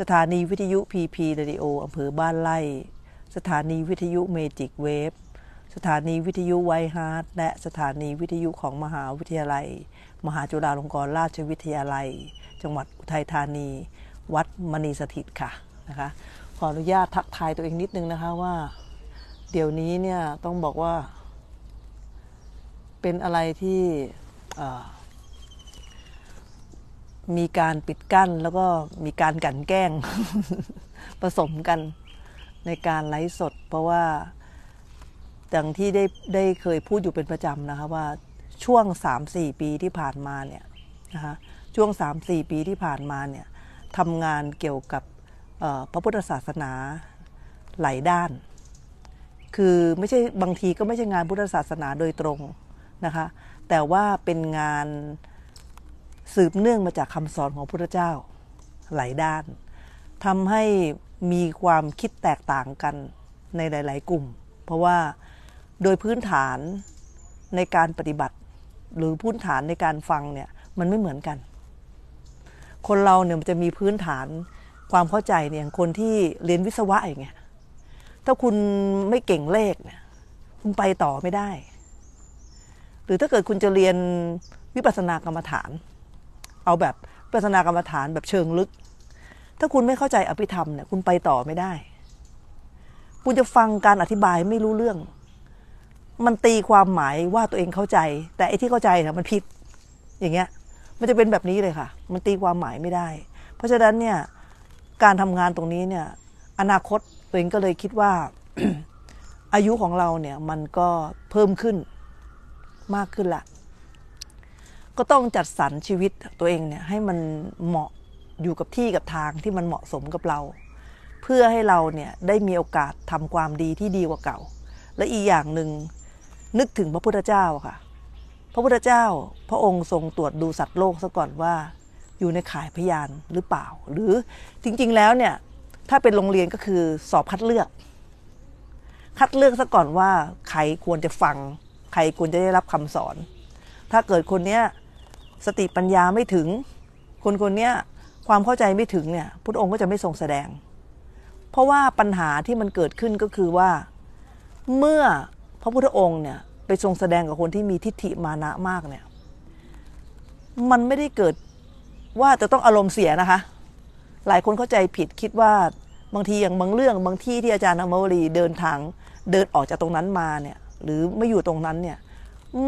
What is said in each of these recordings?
สถานีวิทยุพีพีเรดิโออำเภอบ้านไร่ สถานีวิทยุเมจิกเวฟสถานีวิทยุไวฮาร์ดและสถานีวิทยุของมหาวิทยาลัย มหาจุฬาลงกรณราชวิทยาลัย จังหวัดอุทัยธานีวัดมณีสถิตค่ะนะคะขออนุญาตทักทายตัวเองนิดนึงนะคะว่า เดี๋ยวนี้เนี่ยต้องบอกว่า เป็นอะไรที่มีการปิดกั้นแล้วก็มีการกันแกล้ง ผสมกันในการไลฟ์สดเพราะว่าอย่างที่ได้ได้เคยพูดอยู่เป็นประจำนะคะว่าช่วง 3-4 ปีที่ผ่านมาเนี่ยนะคะช่วง3-4ปีที่ผ่านมาเนี่ยทำงานเกี่ยวกับพระพุทธศาสนาหลายด้าน คือไม่ใช่บางทีก็ไม่ใช่งานพุทธศาสนาโดยตรงนะคะแต่ว่าเป็นงานสืบเนื่องมาจากคำสอนของพระุทธเจ้าหลายด้านทำให้มีความคิดแตกต่างกันในหลาย ๆ กลุ่ม เพราะว่าโดยพื้นฐานในการปฏิบัติหรือพื้นฐานในการฟังเนี่ยมันไม่เหมือนกัน คนเราเนี่ยมันจะมีพื้นฐานความเข้าใจเนี่ยคนที่เรียนวิศวะอย่างเงี้ยถ้าคุณไม่เก่งเลขเนี่ยคุณไปต่อไม่ได้ หรือถ้าเกิดคุณจะเรียนวิปัสสนากรรมฐานเอาแบบปรัชนากรรมฐานแบบเชิงลึก ถ้าคุณไม่เข้าใจอภิธรรมเนี่ยคุณไปต่อไม่ได้ คุณจะฟังการอธิบายไม่รู้เรื่อง มันตีความหมายว่าตัวเองเข้าใจ แต่ไอ้ที่เข้าใจเนี่ยมันผิดอย่างเงี้ย มันจะเป็นแบบนี้เลยค่ะ มันตีความหมายไม่ได้ เพราะฉะนั้นเนี่ยการทำงานตรงนี้เนี่ย อนาคตตัวเองก็เลยคิดว่าอายุของเราเนี่ยมันก็เพิ่มขึ้นมากขึ้นละก็ต้องจัดสรรชีวิตตัวเองเนี่ย ให้มันเหมาะอยู่กับที่กับทางที่มันเหมาะสมกับเรา เพื่อให้เราเนี่ย ได้มีโอกาส ทำความดีที่ดีกว่าเก่า และอีกอย่างหนึ่งนึกถึงพระพุทธเจ้าค่ะ พระพุทธเจ้าพระองค์ทรงตรวจดูสัตว์โลกซะก่อนว่า อยู่ในข่ายพยานหรือเปล่า หรือจริงๆแล้วเนี่ยถ้าเป็นโรงเรียนก็คือสอบคัดเลือก คัดเลือกซะก่อนว่าใครควรจะฟังใครควรจะได้รับคำสอน ถ้าเกิดคนเนี้ยสติปัญญาไม่ถึงคนคนนี้ความเข้าใจไม่ถึงเนี่ยพุทธองค์ก็จะไม่ทรงแสดง เพราะว่าปัญหาที่มันเกิดขึ้นก็คือว่า เมื่อพระพุทธองค์เนี่ยไปทรงแสดงกับคนที่มีทิฏฐิมานะมากเนี่ยมันไม่ได้เกิดว่าจะต้องอารมณ์เสียนะคะ หลายคนเข้าใจผิดคิดว่าบางทีอย่างบางเรื่อง บางที่ที่อาจารย์อมวรีเดินทางเดินออกจากตรงนั้นมาเนี่ยหรือไม่อยู่ตรงนั้นเนี่ย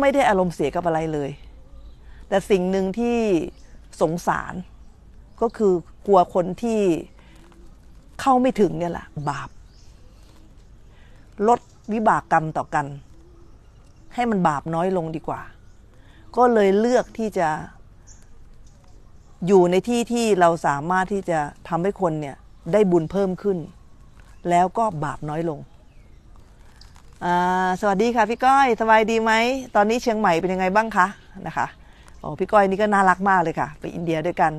ไม่ได้อารมณ์เสียกับอะไรเลยแต่สิ่งหนึ่งที่สงสารก็คือกลัวคนที่เข้าไม่ถึงเนี่ยแหละบาป ลดวิบากกรรมต่อกัน ให้มันบาปน้อยลงดีกว่า ก็เลยเลือกที่จะ อยู่ในที่ที่เราสามารถที่จะทำให้คนเนี่ยได้บุญเพิ่มขึ้น แล้วก็บาปน้อยลงสวัสดีค่ะพี่ก้อยสบายดีไหมตอนนี้เชียงใหม่เป็นยังไงบ้างคะนะคะอ๋อพี่ก้อยนี่ก็น่ารักมากเลยค่ะ ไป อินเดียด้วยกัน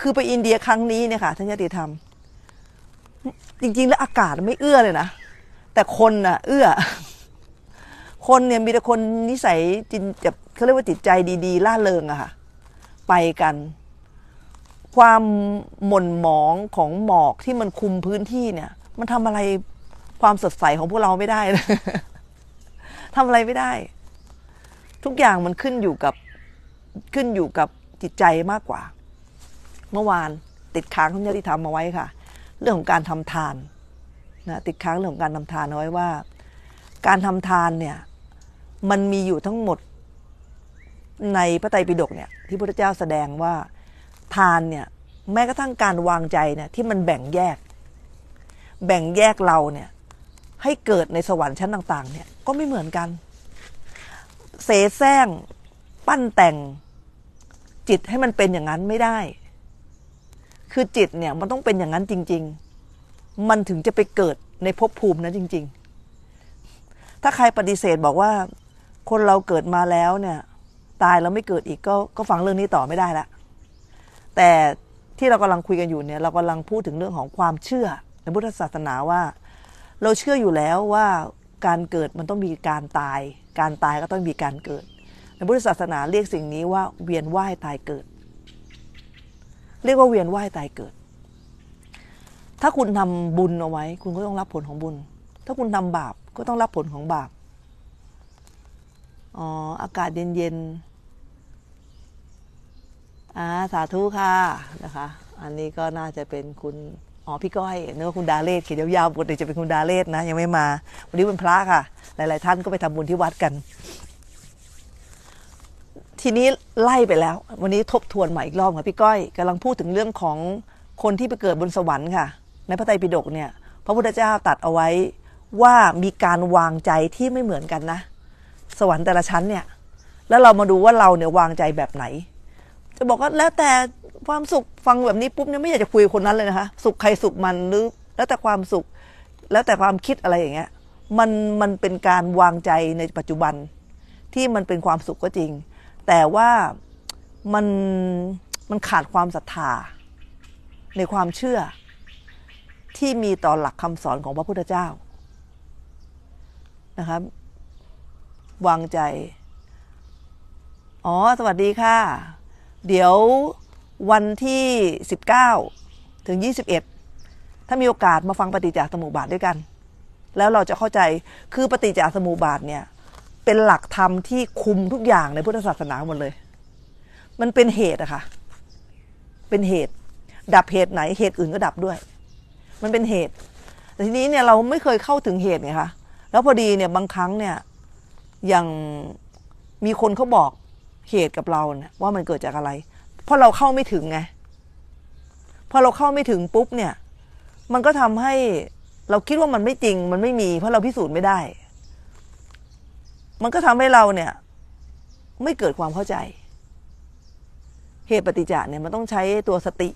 คือไปอินเดียครั้งนี้เนี่ยค่ะท่านยติธรรมจริง ๆ แล้วอากาศไม่เอื้อเลยนะแต่คนน่ะเอื้อ คนเนี่ยมีแต่คนนิสัยจินจบบเขาเรียกว่าจิตใจดี ๆล่าเริงอะค่ะไปกัน ความหม่นหมองของหมอกที่มันคุมพื้นที่เนี่ย มันทำอะไรความสดใสของพวกเราไม่ได้ทำทำอะไรไม่ได้ ทุกอย่างมันขึ้นอยู่กับขึ้นอยู่กับจิตใจมากกว่า เมื่อวานติดค้างทุานยติธรรมมาไว้ค่ะ เรื่องของการทำทานนะติดค้างเรื่องของการทำทานเอาไว้ว่า การทำทานเนี่ย มันมีอยู่ทั้งหมดในพระไตรปิฎกเนี่ยที่พระเจ้าแสดงว่า ทานเนี่ยแม้กระทั่งการวางใจเนี่ยที่มันแบ่งแยก แบ่งแยกเราเนี่ยให้เกิดในสวรรค์ชั้นต่างๆเนี่ยก็ไม่เหมือนกัน เสแสร้งปั้นแต่งจิตให้มันเป็นอย่างนั้นไม่ได้ คือจิตเนี่ยมันต้องเป็นอย่างนั้นจริง ๆ มันถึงจะไปเกิดในภพภูมินั้นจริง ๆ ถ้าใครปฏิเสธบอกว่าคนเราเกิดมาแล้วเนี่ย ตายแล้วไม่เกิดอีกก็ก็ฟังเรื่องนี้ต่อไม่ได้ละ แต่ที่เรากำลังคุยกันอยู่เนี่ย เรากำลังพูดถึงเรื่องของความเชื่อ ในพุทธศาสนาว่า เราเชื่ออยู่แล้วว่าการเกิดมันต้องมีการตาย การตายก็ต้องมีการเกิดในพุทธศาสนาเรียกสิ่งนี้ว่า เวียนว่ายตายเกิด เรียกว่าเวียนว่ายตายเกิด ถ้าคุณทำบุญเอาไว้ คุณก็ต้องรับผลของบุญ ถ้าคุณทำบาปก็ต้องรับผลของบาปอ๋ออากาศเย็นๆอ่าสาธุค่ะนะคะ อันนี้ก็น่าจะเป็นคุณอ๋อพี่ก้อยนื้ว่าคุณดาเลศเขียนยาวๆี๋ยวจะเป็นคุณดาเลศนะยังไม่มาวันนี้เป็นพระค่ะหลายๆท่านก็ไปทำบุญที่วัดกันทีนี้ไล่ไปแล้ว วันนี้ทบทวนใหม่อีกรอบค่ะพี่ก้อยกำลังพูดถึงเรื่องของคนที่ไปเกิดบนสวรรค์ค่ะ ในพระไตรปิฎกเนี่ย พระพุทธเจ้าตัดเอาไว้ว่ามีการวางใจที่ไม่เหมือนกันนะ สวรรค์แต่ละชั้นเนี่ยแล้วเรามาดูว่าเราเนี่ยวางใจแบบไหน จะบอกว่าแล้วแต่ความสุขฟังแบบนี้ปุ๊บเนี่ยไม่อยากจะคุยคนนั้นเลยนะคะสุขใครสุขมันหรือ แล้วแต่ความสุข แล้วแต่ความคิดอะไรอย่างเงี้ยมันมันเป็นการวางใจในปัจจุบันที่มันเป็นความสุขก็จริงแต่ว่ามันมันขาดความศรัทธาในความเชื่อที่มีต่อหลักคำสอนของพระพุทธเจ้านะครับ วางใจ อ๋อสวัสดีค่ะ เดี๋ยววันที่ 19 ถึง 21 ถ้ามีโอกาสมาฟังปฏิจจสมุปบาทด้วยกัน แล้วเราจะเข้าใจคือปฏิจจสมุปบาทเนี่ยเป็นหลักธรรมที่คุมทุกอย่างในพุทธศาสนาหมดเลย มันเป็นเหตุอะค่ะ เป็นเหตุ ดับเหตุไหนเหตุอื่นก็ดับด้วย มันเป็นเหตุ แต่ทีนี้เนี่ยเราไม่เคยเข้าถึงเหตุไงคะ แล้วพอดีเนี่ยบางครั้งเนี่ย อย่างมีคนเขาบอกเหตุกับเราเนี่ยว่ามันเกิดจากอะไร เพราะเราเข้าไม่ถึงไงพอเราเข้าไม่ถึงปุ๊บเนี่ย มันก็ทำให้ เราคิดว่ามันไม่จริง มันไม่มี เพราะเราพิสูจน์ไม่ได้มันก็ทำให้เราเนี่ย ไม่เกิดความเข้าใจ เหตุปฏิจจ์เนี่ยมันต้องใช้ตัวสติ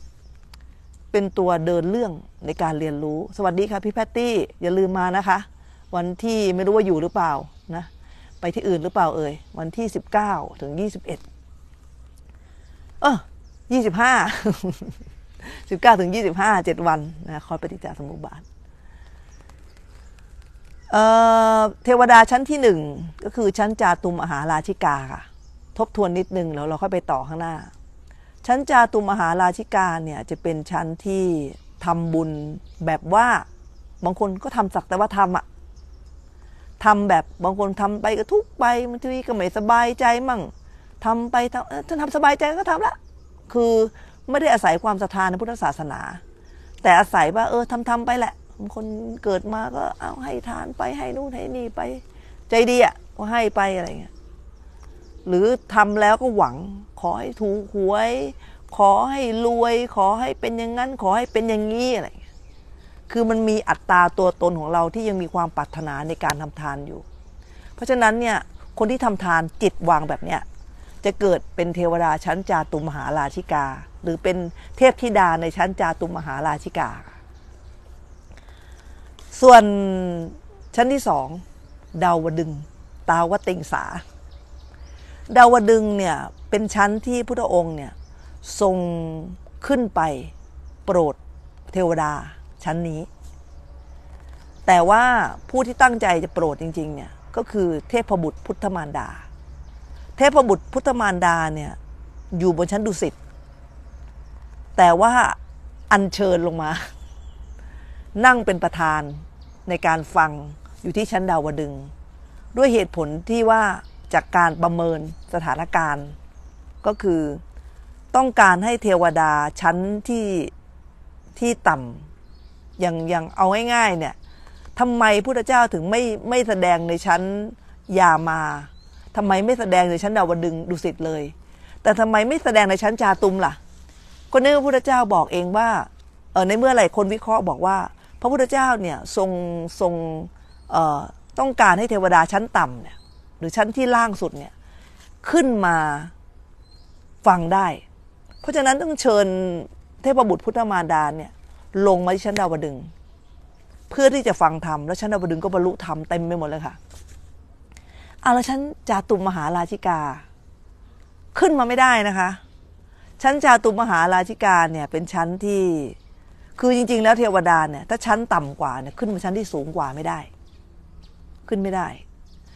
เป็นตัวเดินเรื่องในการเรียนรู้สวัสดีค่ะพี่แพตตี้อย่าลืมมานะคะ วันที่ไม่รู้ว่าอยู่หรือเปล่านะไปที่อื่นหรือเปล่าเอ่ยวันที่สิบเก้าถึงยี่สิบเอ็ดเออยี่สิบห้าสิบเก้าถึงยี่สิบห้าเจ็ดวันนะคอยปฏิจจสมุปบาทเทวดาชั้นที่หนึ่ง ก็คือชั้นจาตุมหาราชิกาค่ะทบทวนนิดนึงแล้วเราค่อยไปต่อข้างหน้า ชั้นจาตุมหาราชิกาเนี่ยจะเป็นชั้นที่ ทำบุญแบบว่า บางคนก็ทำศักแต่ว่าทำอะทำแบบบางคนทำไปก็ทุกไปบางทีก็ไม่สบายใจมั่ง ทำไปทำฉันทำสบายใจก็ทำละ คือไม่ได้อาศัยความศรัทธาในพุทธศาสนา แต่อาศัยว่าเออทำทำไปแหละคนเกิดมาก็เอาให้ทานไปให้นู่นให้นี่ไป ใจดีอ่ะก็ให้ไปอะไรเงี้ยหรือทำแล้วก็หวังขอให้ถูกหวย ขอให้รวย ขอให้เป็นอย่างนั้น ขอให้เป็นอย่างนี้อะไรเงี้ยคือมันมีอัตราตัวตนของเราที่ยังมีความปรารถนาในการทำทานอยู่ เพราะฉะนั้นเนี่ยคนที่ทำทานจิตวางแบบเนี้ยจะเกิดเป็นเทวดาชั้นจาตุมหาราชิกา หรือเป็นเทพธิดาในชั้นจาตุมหาราชิกาส่วนชั้นที่สองดาวดึง ตาวติงสา ดาวดึงเนี่ยเป็นชั้นที่พุทธองค์เนี่ยทรงขึ้นไปโปรดเทวดาชั้นนี้ แต่ว่าผู้ที่ตั้งใจจะโปรดจริงๆเนี่ยก็คือเทพบุตรพุทธมารดา เทพบุตรพุทธมารดาเนี่ยอยู่บนชั้นดุสิตแต่ว่าอัญเชิญลงมานั่งเป็นประธานในการฟังอยู่ที่ชั้นดาวดึงด้วยเหตุผลที่ว่าจากการประเมินสถานการณ์ ก็คือต้องการให้เทวดาชั้นที่ที่ต่ำอย่างอย่างเอาง่ายๆเนี่ยทำไมพุทธเจ้าถึงไม่ไม่แสดงในชั้นยามาทำไมไม่แสดงในชั้นดาวดึงดุสิตเลย แต่ทำไมไม่แสดงในชั้นจาตุมล่ะก็เนื่องพระุทธเจ้าบอกเองว่าเออในเมื่อไหร่คนวิเคราะห์บอกว่าพระพุทธเจ้าเนี่ยทรงทรงต้องการให้เทวดาชั้นต่ำเนี่ยหรือชั้นที่ล่างสุดเนี่ยขึ้นมาฟังได้ เพราะฉะนั้นต้องเชิญเทพบุตรพุทธมารดาเนี่ยลงมาที่ชั้นดาวดึงเพื่อที่จะฟังธรรมแล้วชั้นดาวดึงก็บรรลุธรรมเต็มไปหมดเลยค่ะเอาแล้วชั้นจาตุมหาราชิกา ขึ้นมาไม่ได้นะคะ ชั้นจาตุมมหาราชิกาเนี่ยเป็นชั้นที่คือจริงๆแล้วเทวดาเนี่ยถ้าชั้นต่ำกว่าเนี่ยขึ้นมาชั้นที่สูงกว่าไม่ได้ ขึ้นไม่ได้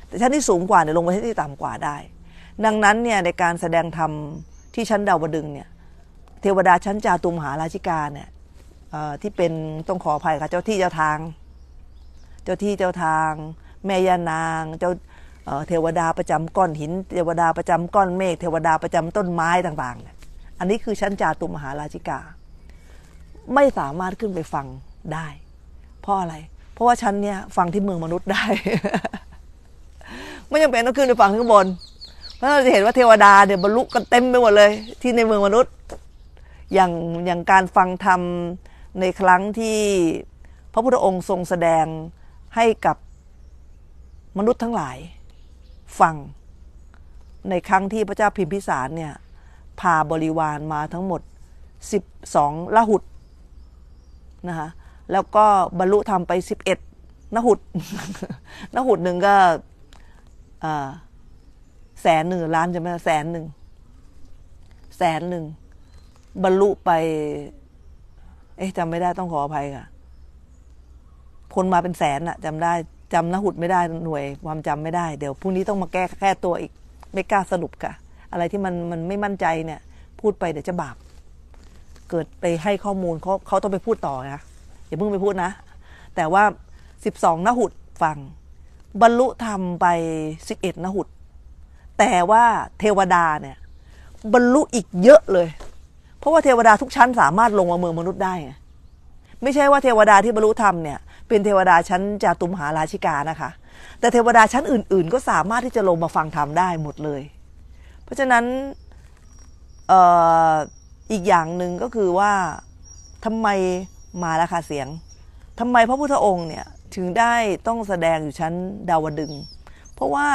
แต่ชั้นที่สูงกว่าเนี่ยลงมาชั้นที่ต่ำกว่าได้ ดังนั้นเนี่ยในการแสดงธรรมที่ชั้นดาวดึงเนี่ยเทวดาชั้นจาตุมหาราชิกาเนี่ยที่เป็นต้องขออภัยค่ะเจ้าที่เจ้าทางเจ้าที่เจ้าทางแม่ยานางเจ้าเทวดาประจำก้อนหินเทวดาประจำก้อนเมฆเทวดาประจำต้นไม้ต่างๆอันนี้คือชั้นจาตุมหาราชิกาไม่สามารถขึ้นไปฟังได้ เพราะอะไร เพราะว่าฉันเนี่ยฟังที่เมืองมนุษย์ได้ ไม่จำเป็นต้องขึ้นไปฟังข้างบน เพราะเราจะเห็นว่าเทวดาเนี่ยบรรลุกันเต็มไปหมดเลย ที่ในเมืองมนุษย์ อย่างอย่างการฟังธรรมในครั้งที่พระพุทธองค์ทรงแสดงให้กับมนุษย์ทั้งหลายฟัง ในครั้งที่พระเจ้าพิมพิสารเนี่ยพาบริวารมาทั้งหมด12ละหุดนะคะแล้วก็บรรลุธรรมไปสิบเอ็ดนหุดนหุดหนึ่งก็แสนหนึ่งล้านใช่ไหมแสนหนึ่งแสนหนึ่งบรรลุไป เอ๊ะจำไม่ได้ต้องขออภัยค่ะคนมาเป็นแสนอะจำได้จำนหุดไม่ได้หน่วย ความจำไม่ได้เดี๋ยวพรุ่งนี้ต้องมาแก้แค่ตัวอีก ไม่กล้าสรุปค่ะอะไรที่มันมันไม่มั่นใจเนี่ย พูดไปเดี๋ยวจะบาปเกิดไปให้ข้อมูลเขาเขาต้องไปพูดต่อนะอย่าเพิ่งไปพูดนะ แต่ว่าสสิบองนหุดฟัง บรรลุธรรมไปสิบเอ็ดนหุดแต่ว่าเทวดาเนี่ย บรรลุอีกเยอะเลย เพราะว่าเทวดาทุกชั้น สามารถลงมาเมืองมนุษย์ได้ไม่ใช่ว่าเทวดาที่บรรลุธรรมเนี่ย เป็นเทวดาชั้นจาตุมหาราชิกานะคะ แต่เทวดาชั้นอื่นๆ ก็สามารถที่จะลงมาฟังธรรมได้หมดเลย เพราะฉะนั้นเออ่อีกอย่างหนึ่งก็คือว่าทำไมมาราคาเสียง ทำไมพระพุทธองค์เนี่ยถึงได้ต้องแสดงอยู่ชั้นดาวดึงเพราะว่า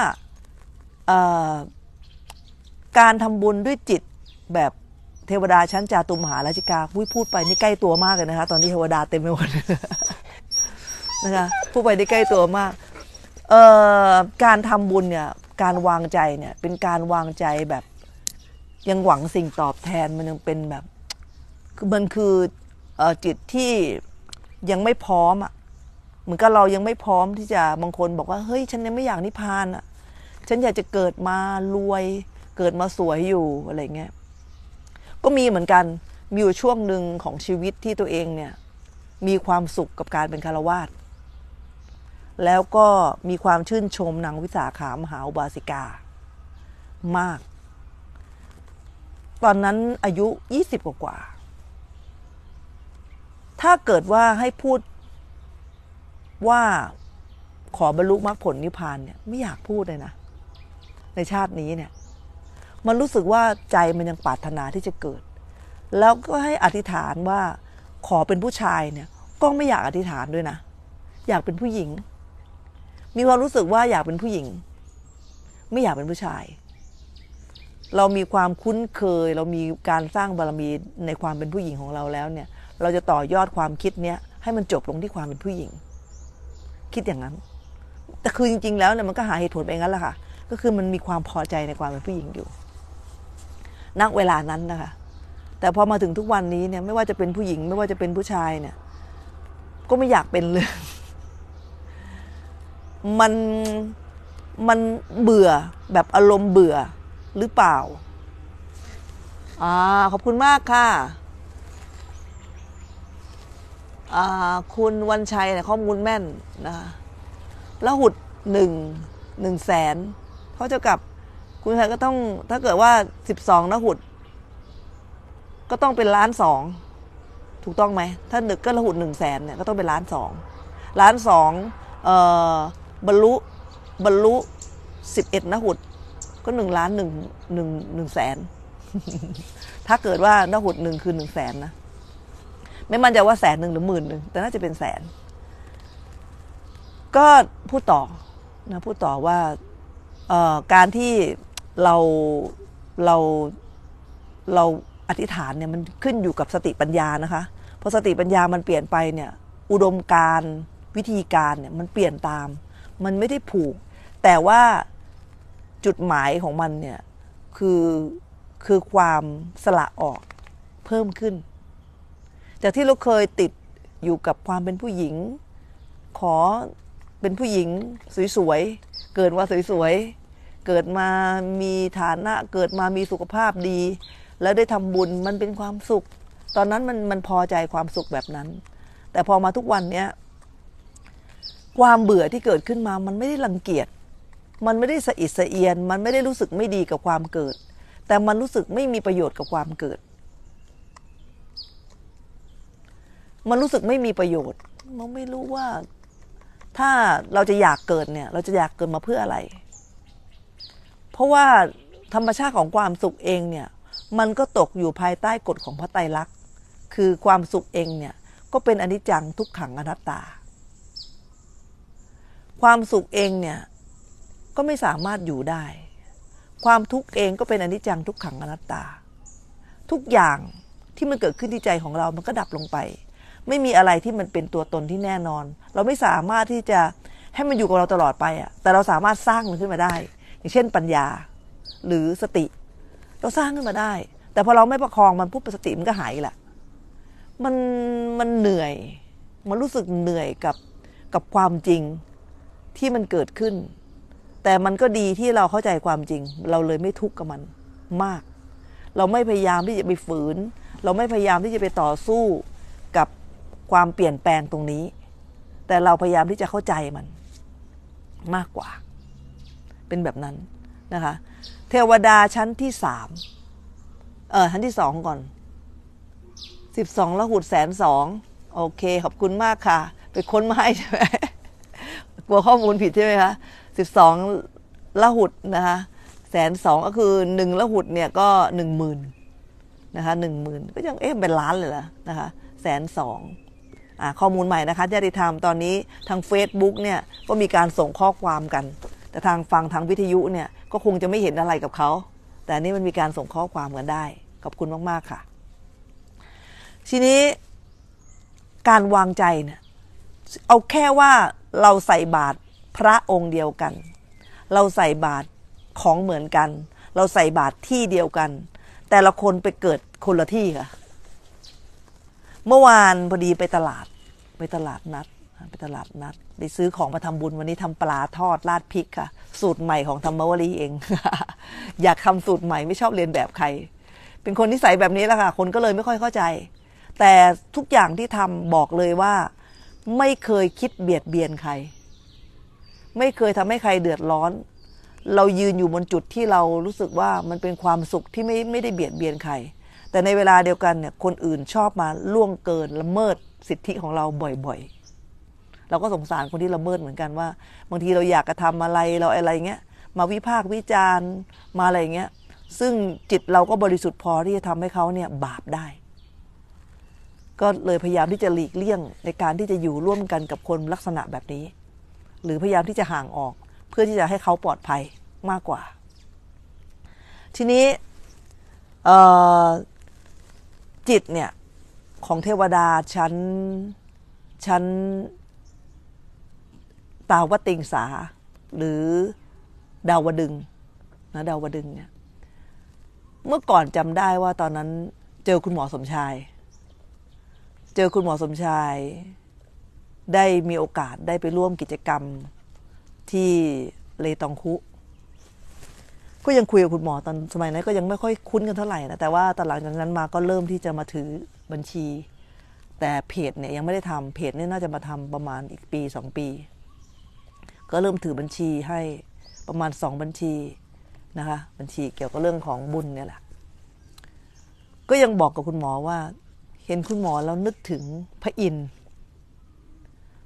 การทำบุญด้วยจิตแบบเทวดาชั้น จาตุมหาราชิกาพูดไปนี่ใกล้ตัวมากเลยนะคะตอนนี้เทวดาเต็มไปหมดนะคะพูดไปนี่ใกล้ตัวมากการทำบุญเนี่ยการวางใจเนี่ยเป็นการวางใจแบบยังหวังสิ่งตอบแทน มันยังเป็นแบบคือมันคือจิตที่ยังไม่พร้อมอ่ะ เหมือนกับเรายังไม่พร้อมที่จะบางคนบอกว่าเฮ้ยฉันยังไม่อยากนิพพานอ่ะฉันอยากจะเกิดมารวยเกิดมาสวยอยู่อะไรเงี้ยก็มีเหมือนกันมีอยู่ช่วงหนึ่งของชีวิตที่ตัวเองเนี่ยมีความสุขกับการเป็นคารวาสแล้วก็มีความชื่นชมนางวิสาขามหาอุบาสิกามากตอนนั้นอายุยี่สิบกว่า ถ้าเกิดว่าให้พูดว่าขอบรรลุมรรคผลนิพพานเนี่ยไม่อยากพูดเลยนะ ในชาตินี้เนี่ย มันรู้สึกว่าใจมันยังปรารถนาที่จะเกิด แล้วก็ให้อธิษฐานว่า ขอเป็นผู้ชายเนี่ย ก็ไม่อยากอธิษฐานด้วยนะอยากเป็นผู้หญิง มีความรู้สึกว่าอยากเป็นผู้หญิง ไม่อยากเป็นผู้ชายเรามีความคุ้นเคย เรามีการสร้างบารมีในความเป็นผู้หญิงของเราแล้วเนี่ย เราจะต่อยอดความคิดเนี้ยให้มันจบลงที่ความเป็นผู้หญิง คิดอย่างนั้น แต่คือจริงๆแล้วเนี่ยมันก็หาเหตุผลไปงั้นแหละค่ะก็คือมันมีความพอใจในความเป็นผู้หญิงอยู่นัเวลานั้นนะคะแต่พอมาถึงทุกวันนี้เนี่ยไม่ว่าจะเป็นผู้หญิง ไม่ว่าจะเป็นผู้ชายเนี่ย ก็ไม่อยากเป็นเลย มันมันเบื่อแบบอารมณ์เบื่อหรือเปล่า อ่า ขอบคุณมากค่ะ อ่าคุณวันชัยเนี่ยข้อมูลแม่นนะคะแล้วหุดหนึ่งหนึ่งแสนเขาจะกับคุณชัยก็ต้องถ้าเกิดว่าสิบสองนะหุด ก็ต้องเป็นล้านสองถูกต้องไหมถ้าหนึกก็ละหุดหนึ่งแสนเนี่ยก็ต้องเป็นล้านสองล้านสองเอ่บรรลุบรรลุสิบเอ็ดนะหุดก็หนึ่งล้านหนึ่งหนึ่งหนึ่งแสนถ้าเกิดว่าหน้าหดหนึ่งคือหนึ่งแสนนะไม่มั่นใจว่าแสนหนึ่งหรือหมื่นหนึ่งแต่น่าจะเป็นแสน ก็พูดต่อ นะพูดต่อว่าการที่เราเราเราอธิษฐานเนี่ย มันขึ้นอยู่กับสติปัญญานะคะพอสติปัญญามันเปลี่ยนไปเนี่ย อุดมการวิธีการเนี่ยมันเปลี่ยนตาม มันไม่ได้ผูก แต่ว่าจุดหมายของมัน เนี่ยคือคือความสละออกเพิ่มขึ้น จากที่เราเคยติดอยู่กับความเป็นผู้หญิง ขอเป็นผู้หญิงสวยๆ เกิดว่าสวยๆ เกิดมามีฐานะ เกิดมามีสุขภาพดี แล้วได้ทำบุญมันเป็นความสุข ตอนนั้นมันมันพอใจความสุขแบบนั้น แต่พอมาทุกวันเนี้ยความเบื่อที่เกิดขึ้นมามันไม่ได้รังเกียจมันไม่ได้สะอิดสะเอียน มันไม่ได้รู้สึกไม่ดีกับความเกิด แต่มันรู้สึกไม่มีประโยชน์กับความเกิด มันรู้สึกไม่มีประโยชน์ เราไม่รู้ว่าถ้าเราจะอยากเกิดเนี่ย เราจะอยากเกิดมาเพื่ออะไร เพราะว่าธรรมชาติของความสุขเองเนี่ย มันก็ตกอยู่ภายใต้กฎของพระไตรลักษณ์ คือความสุขเองเนี่ย ก็เป็นอนิจจังทุกขังอนัตตา ความสุขเองเนี่ยก็ไม่สามารถอยู่ได้ ความทุกข์เองก็เป็นอนิจจังทุกขังอนัตตา ทุกอย่างที่มันเกิดขึ้นที่ใจของเรา มันก็ดับลงไป ไม่มีอะไรที่มันเป็นตัวตนที่แน่นอน เราไม่สามารถที่จะให้มันอยู่กับเราตลอดไปอ่ะ แต่เราสามารถสร้างมันขึ้นมาได้ อย่างเช่นปัญญา หรือสติ เราสร้างขึ้นมาได้ แต่พอเราไม่ประคองมันปุ๊บสติมันก็หายละ มันมันเหนื่อย มันรู้สึกเหนื่อยกับกับความจริงที่มันเกิดขึ้นแต่มันก็ดีที่เราเข้าใจความจริง เราเลยไม่ทุกข์กับมัน มาก เราไม่พยายามที่จะไปฝืน เราไม่พยายามที่จะไปต่อสู้กับความเปลี่ยนแปลงตรงนี้ แต่เราพยายามที่จะเข้าใจมัน มากกว่า เป็นแบบนั้นนะคะ เทวดาชั้นที่สามเออชั้นที่สองก่อน สิบสองละหุดแสนสอง โอเคขอบคุณมากค่ะไปค้นมาให้ใช่ไหมกลัวข้อมูลผิดใช่ไหมคะสสิบองละหุดนะคะแสนสองก็คือหนึ่งละหุดเนี่ยก็หนึ่งหมื่นนะคะหนึ่งหมื่นก็ยังเอ๊ะเป็นล้านเลยละนะคะแสนสองข้อมูลใหม่นะคะญาติธรรมตอนนี้ทาง Facebook เนี่ยก็มีการส่งข้อความกัน แต่ทางฟังทางวิทยุเนี่ยก็คงจะไม่เห็นอะไรกับเขา แต่นี่มันมีการส่งข้อความกันได้ ขอบคุณมากๆ ค่ะทีนี้การวางใจเนี่ยเอาแค่ว่าเราใส่บาตรพระองค์เดียวกัน เราใส่บาตรของเหมือนกัน เราใส่บาตรที่เดียวกัน แต่ละคนไปเกิดคนละที่ค่ะ เมื่อวานพอดีไปตลาด ไปตลาดนัด ไปตลาดนัดไปซื้อของมาทำบุญวันนี้ทำปลาทอดราดพริกค่ะ สูตรใหม่ของธรรมวรีเอง อยากทาสูตรใหม่ไม่ชอบเรียนแบบใคร เป็นคนนิสัยแบบนี้แหละค่ะ คนก็เลยไม่ค่อยเข้าใจ แต่ทุกอย่างที่ทำบอกเลยว่า ไม่เคยคิดเบียดเบียนใครไม่เคยทำให้ใครเดือดร้อน เรายืนอยู่บนจุดที่เรารู้สึกว่ามันเป็นความสุขที่ไม่ไม่ได้เบียดเบียนใครแต่ในเวลาเดียวกันเนี่ยคนอื่นชอบมาล่วงเกิน ละเมิดสิทธิของเราบ่อยๆ เราก็สงสารคนที่ละเมิดเหมือนกันว่า บางทีเราอยากกระทำอะไรเราอะไรเงี้ย มาวิพากษ์วิจารณ์มาอะไรเงี้ย ซึ่งจิตเราก็บริสุทธิ์พอที่จะทำให้เขาเนี่ยบาปได้ ก็เลยพยายามที่จะหลีกเลี่ยงในการที่จะอยู่ร่วมกันกับคนลักษณะแบบนี้หรือพยายามที่จะห่างออกเพื่อที่จะให้เขาปลอดภัยมากกว่า ทีนี้จิตเนี่ยของเทวดาชั้นชั้นตาวติงสา หรือดาวดึง นะดาวดึงเนี่ยเมื่อก่อนจำได้ว่าตอนนั้นเจอคุณหมอสมชายเจอคุณหมอสมชายได้มีโอกาสได้ไปร่วมกิจกรรมที่เลตองคุ ก็ยังคุยกับคุณหมอตอนสมัยนั้นก็ยังไม่ค่อยคุ้นกันเท่าไหร่นะแต่ว่าตอนหลังจากนั้นมาก็เริ่มที่จะมาถือบัญชี แต่เพจเนี่ยยังไม่ได้ทำเพจเนี่ยน่าจะมาทำประมาณอีกปีสองปี ก็เริ่มถือบัญชีให้ประมาณสองบัญชีนะคะบัญชีเกี่ยวกับเรื่องของบุญเนี่ยแหละก็ยังบอกกับคุณหมอว่า เห็นคุณหมอแล้วนึกถึงพระอินทร์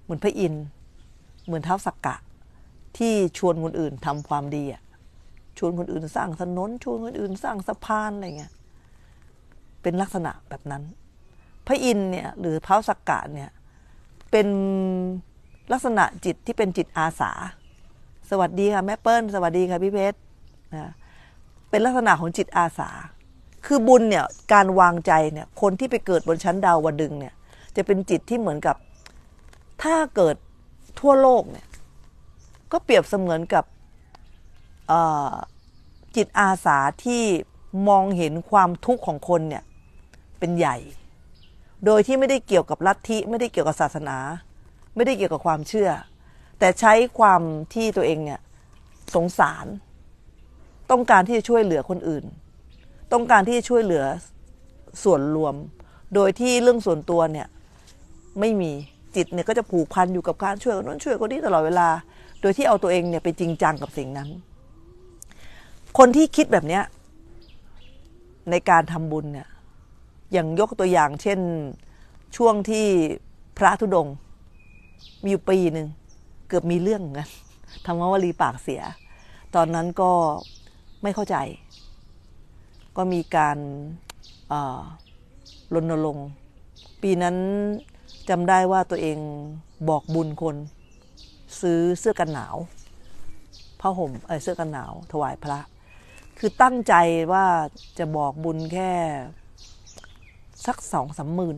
เหมือนพระอินทร์เหมือนเท้าสักกะที่ชวนคนอื่นทำความดีอ่ะชวนคนอื่นสร้างถนนชวนคนอื่นสร้างสะพานอะไรเงี้ย เป็นลักษณะแบบนั้น พระอินทร์เนี่ยหรือเท้าสักกะเนี่ยเป็นลักษณะจิตที่เป็นจิตอาสา สวัสดีค่ะแม่เปิ้ลสวัสดีค่ะพี่เพชรนะเป็นลักษณะของจิตอาสา คือบุญเนี่ยการวางใจเนี่ยคนที่ไปเกิดบนชั้นดาววดึงเนี่ยจะเป็นจิตที่เหมือนกับถ้าเกิดทั่วโลกเนี่ย ก็เปรียบเสมือนกับจิตอาสาที่มองเห็นความทุกข์ของคนเนี่ยเป็นใหญ่ โดยที่ไม่ได้เกี่ยวกับลัทธิ ไม่ได้เกี่ยวกับศาสนา ไม่ได้เกี่ยวกับความเชื่อ แต่ใช้ความที่ตัวเองเนี่ยสงสาร ต้องการที่จะช่วยเหลือคนอื่น ต้องการที่จะช่วยเหลือส่วนรวม โดยที่เรื่องส่วนตัวเนี่ยไม่มีจิตเนี่ยก็จะผูกพันอยู่กับการช่วยคนนั้นช่วยคนนี้ตลอดเวลา โดยที่เอาตัวเองเนี่ย ไปจริงจังกับสิ่งนั้น คนที่คิดแบบเนี้ยในการทำบุญเนี่ย อย่างยกตัวอย่างเช่นช่วงที่พระธุดง มีอยู่ปีหนึ่งเกือบมีเรื่องกันทำว่าวลีปากเสีย ตอนนั้นก็ไม่เข้าใจ ก็มีการรณรงค์ปีนั้นจำได้ว่าตัวเองบอกบุญคนซื้อเสื้อกันหนาวผ้าห่มเออเสื้อกันหนาว ถวายพระ คือตั้งใจว่าจะบอกบุญแค่สักสองสามหมื่น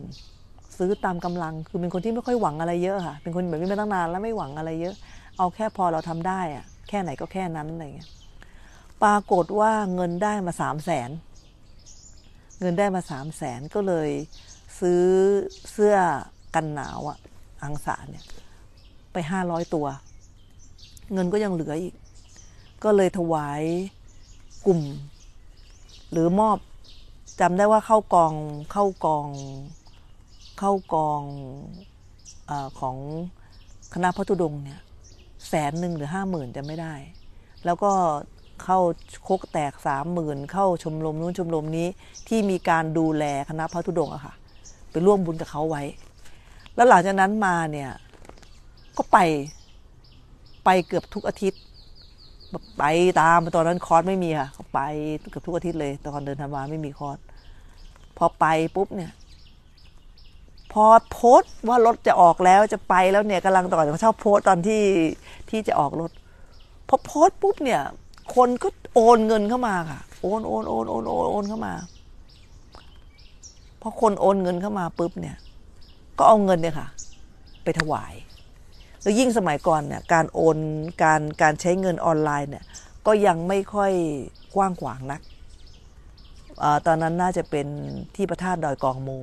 ซื้อตามกำลังคือเป็นคนที่ไม่ค่อยหวังอะไรเยอะค่ะ เป็นคนแบบนี้มาตั้งนานแล้วไม่หวังอะไรเยอะ เอาแค่พอเราทำได้อะแค่ไหนก็แค่นั้นอะไรเงี้ยปรากฏว่าเงินได้มาสามแสน เงินได้มาสามแสนก็เลยซื้อเสื้อกันหนาวอะอังสาเนี่ย ไปห้าร้อยตัว เงินก็ยังเหลืออีก ก็เลยถวายกลุ่ม หรือมอบจำได้ว่าเข้ากองเข้ากอง เข้ากองอของคณะพระธุดงเนี่ย แสนหนึ่งหรือห้าหมื่นจะไม่ได้ แล้วก็เข้าโคกแตกสามหมื่นเข้าชมรมนู้นชมรมนี้ที่มีการดูแลคณะพระธุดงอะค่ะ ไปร่วมบุญกับเขาไว้แล้วหลังจากนั้นมาเนี่ย ก็ไป ไปเกือบทุกอาทิตย์ไปตามตอนนั้นคอร์สไม่มีค่ะก็ไปเกือบทุกอาทิตย์เลยตอนเดินทางมาไม่มีคอร์สพอไปปุ๊บเนี่ย พอโพสว่ารถจะออกแล้วจะไปแล้วเนี่ยกำลังต่อจากเช่าโพสตอนที่ที่จะออกรถพอโพสปุ๊บเนี่ย คนก็โอนเงินเข้ามาค่ะโอนโอนโอนโอนโอนโอนเข้ามาพอคนโอนเงินเข้ามาปุ๊บเนี่ยก็เอาเงินเนี่ยค่ะไปถวาย แล้วยิ่งสมัยก่อนเนี่ยการโอนการการใช้เงินออนไลน์เนี่ยก็ยังไม่ค่อยกว้างขวางนักอตอนนั้นน่าจะเป็นที่พระธาตุดอยกองมู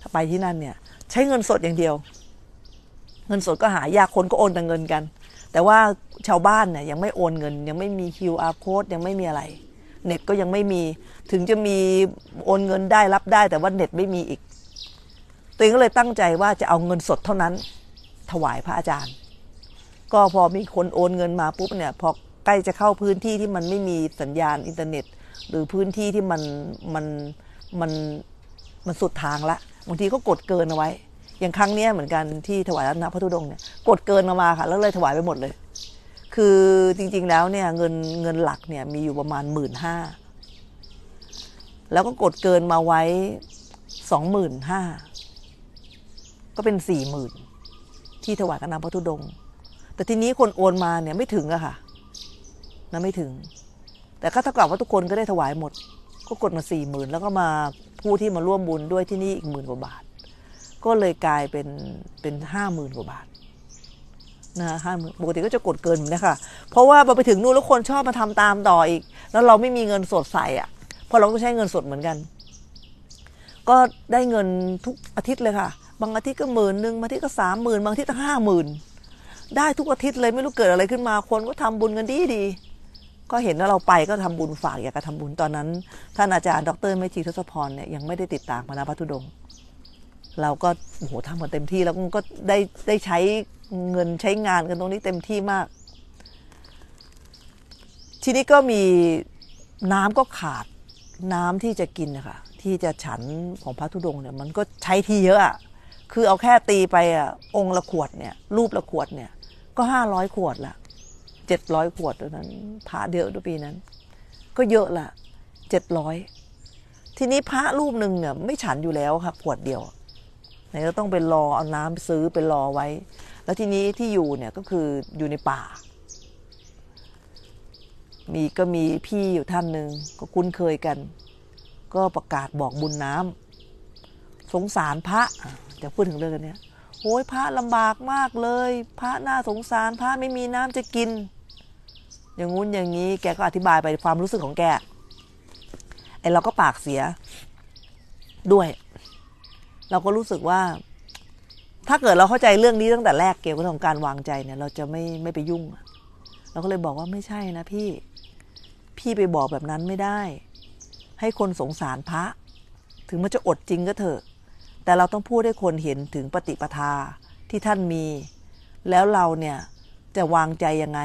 ถ้าไปที่นั่นเนี่ย ใช้เงินสดอย่างเดียว เงินสดก็หายากคนก็โอนแต่เงินกัน แต่ว่าชาวบ้านเนี่ยยังไม่โอนเงินยังไม่มี QR code ยังไม่มีอะไรเน็ตก็ยังไม่มีถึงจะมีโอนเงินได้รับได้ แต่ว่าเน็ตไม่มีอีกตัวเองก็เลยตั้งใจว่าจะเอาเงินสดเท่านั้น ถวายพระอาจารย์ ก็พอมีคนโอนเงินมาปุ๊บเนี่ยพอใกล้จะเข้าพื้นที่ที่มันไม่มีสัญญาณอินเทอร์เน็ต หรือพื้นที่ที่มันมันมันมันสุดทางละบางทีก็กดเกินเอาไว้ อย่างครั้งนี้เหมือนกันที่ถวายรัตนพระธุดงค์เนี่ยกดเกินอกมาค่ะ แล้วเลยถวายไปหมดเลย คือจริงๆ แล้วเนี่ยเงินเงินหลักเนี่ยมีอยู่ประมาณหมื่นห้าแล้วก็กดเกินมาไว้สองหมื่นห้าก็เป็นสี่หมื่นที่ถวายกับนางพระธุดง แต่ทีนี้คนโอนมาเนี่ยไม่ถึงอะค่ะนะไม่ถึง แต่ก็เท่ากับว่าทุกคนก็ได้ถวายหมด ก็กดมาสี่หมื่นแล้วก็มาผู้ที่มาร่วมบุญด้วยที่นี่อีกหมื่นกว่าบาท ก็เลยกลายเป็นเป็นห้าหมื่นกว่าบาท นะห้าหมื่นปกติก็จะกดเกินนะคะเพราะว่าพอไปถึงนู่นแล้วคนชอบมาทำตามต่ออีก แล้วเราไม่มีเงินสดใส่อะเพราะเราต้องใช้เงินสดเหมือนกัน ก็ได้เงินทุกอาทิตย์เลยค่ะบางอาทิตย์ก็หมื่นหนึ่งบางอาทิตย์ก็สามหมื่นบางอาทิตย์ก็ห้าหมื่นได้ทุกอาทิตย์เลยไม่รู้เกิดอะไรขึ้นมา คนก็ทำบุญกันดีดี ก็เห็นว่าเราไปก็ทำบุญฝากอยากจะทำบุญตอนนั้นท่านอาจารย์ดรเมธีทศพรเนี่ยยังไม่ได้ติดตามมานะพัทุดง เราก็โอ้โหทำกันเต็มที่แล้วก็ได้ได้ใช้เงินใช้งานกันตรงนี้เต็มที่มาก ทีนี้ก็มีน้ำก็ขาดน้ำที่จะกินนะคะที่จะฉันของพระธุดงเนี่ยมันก็ใช้ที่เยอะอะคือเอาแค่ตีไปอ่ะองค์ละขวดเนี่ย รูปละขวดเนี่ย ก็ห้าร้อยขวดละเจ็ดร้อยขวดตอนนั้นพระเดียวทุวปีนั้น ก็เยอะละเจ็ดร้อยทีนี้พระรูปหนึ่งเนี่ยไม่ฉันอยู่แล้วค่ะขวดเดียวไหนก็ต้องไปรอเอาน้ำซื้อไปรอไว้ แล้วทีนี้ที่อยู่เนี่ยก็คืออยู่ในป่า มีก็มีพี่อยู่ท่านหนึ่งก็คุ้นเคยกัน ก็ประกาศบอกบุญน้ำ สงสารพระจยพูดถึงเรื่องนี้โอ้ยพระลำบากมากเลย พระน่าสงสาร พระไม่มีน้ำจะกิน อย่างงู้นอย่างนี้ แกก็อธิบายไปความรู้สึกของแกไอเราก็ปากเสียด้วย เราก็รู้สึกว่า ถ้าเกิดเราเข้าใจเรื่องนี้ตั้งแต่แรกเกี่ยวกับเรื่องการวางใจเนี่ย เราจะไม่ไม่ไปยุ่งเราก็เลยบอกว่าไม่ใช่นะพี่ พี่ไปบอกแบบนั้นไม่ได้ ให้คนสงสารพระ ถึงมันจะอดจริงก็เถอะแต่เราต้องพูดให้คนเห็นถึงปฏิปทาที่ท่านมี แล้วเราเนี่ยจะวางใจยังไง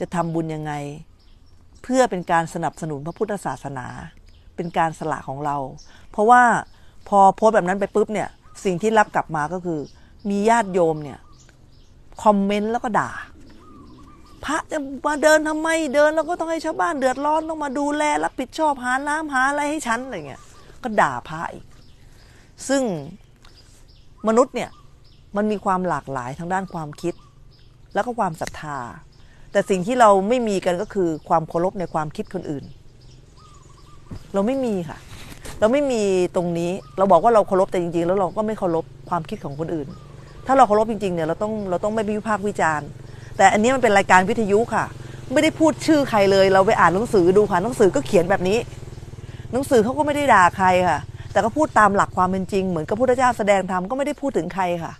จะทำบุญยังไง เพื่อเป็นการสนับสนุนพระพุทธศาสนา เป็นการสละของเรา เพราะว่าพอโพสแบบนั้นไปปุ๊บเนี่ยสิ่งที่รับกลับมาก็คือ มีญาติโยมเนี่ยคอมเมนต์แล้วก็ด่า พระจะมาเดินทำไมเดินแล้วก็ต้องให้ชาวบ้านเดือดร้อนต้องมาดูแลรับผิดชอบหาน้ำหาอะไรให้ฉันอะไรเงี้ยก็ด่าพระอีกซึ่งมนุษย์เนี่ยมันมีความหลากหลายทางด้านความคิด แล้วก็ความศรัทธา แต่สิ่งที่เราไม่มีกันก็คือความเคารพในความคิดคนอื่น เราไม่มีค่ะ เราไม่มีตรงนี้เราบอกว่าเราเคารพแต่จริงๆ แล้วเราก็ไม่เคารพความคิดของคนอื่น ถ้าเราเคารพจริงๆเนี่ยเราต้องเราต้องไม่ไปวิพากษ์วิจารณ์ แต่อันนี้มันเป็นรายการวิทยุค่ะ ไม่ได้พูดชื่อใครเลยเราไปอ่านหนังสือดูค่ะหนังสือก็เขียนแบบนี้ หนังสือเขาก็ไม่ได้ด่าใครค่ะแต่ก็พูดตามหลักความเป็นจริงเหมือนกับพุทธเจ้าแสดงธรรมก็ไม่ได้พูดถึงใครค่ะ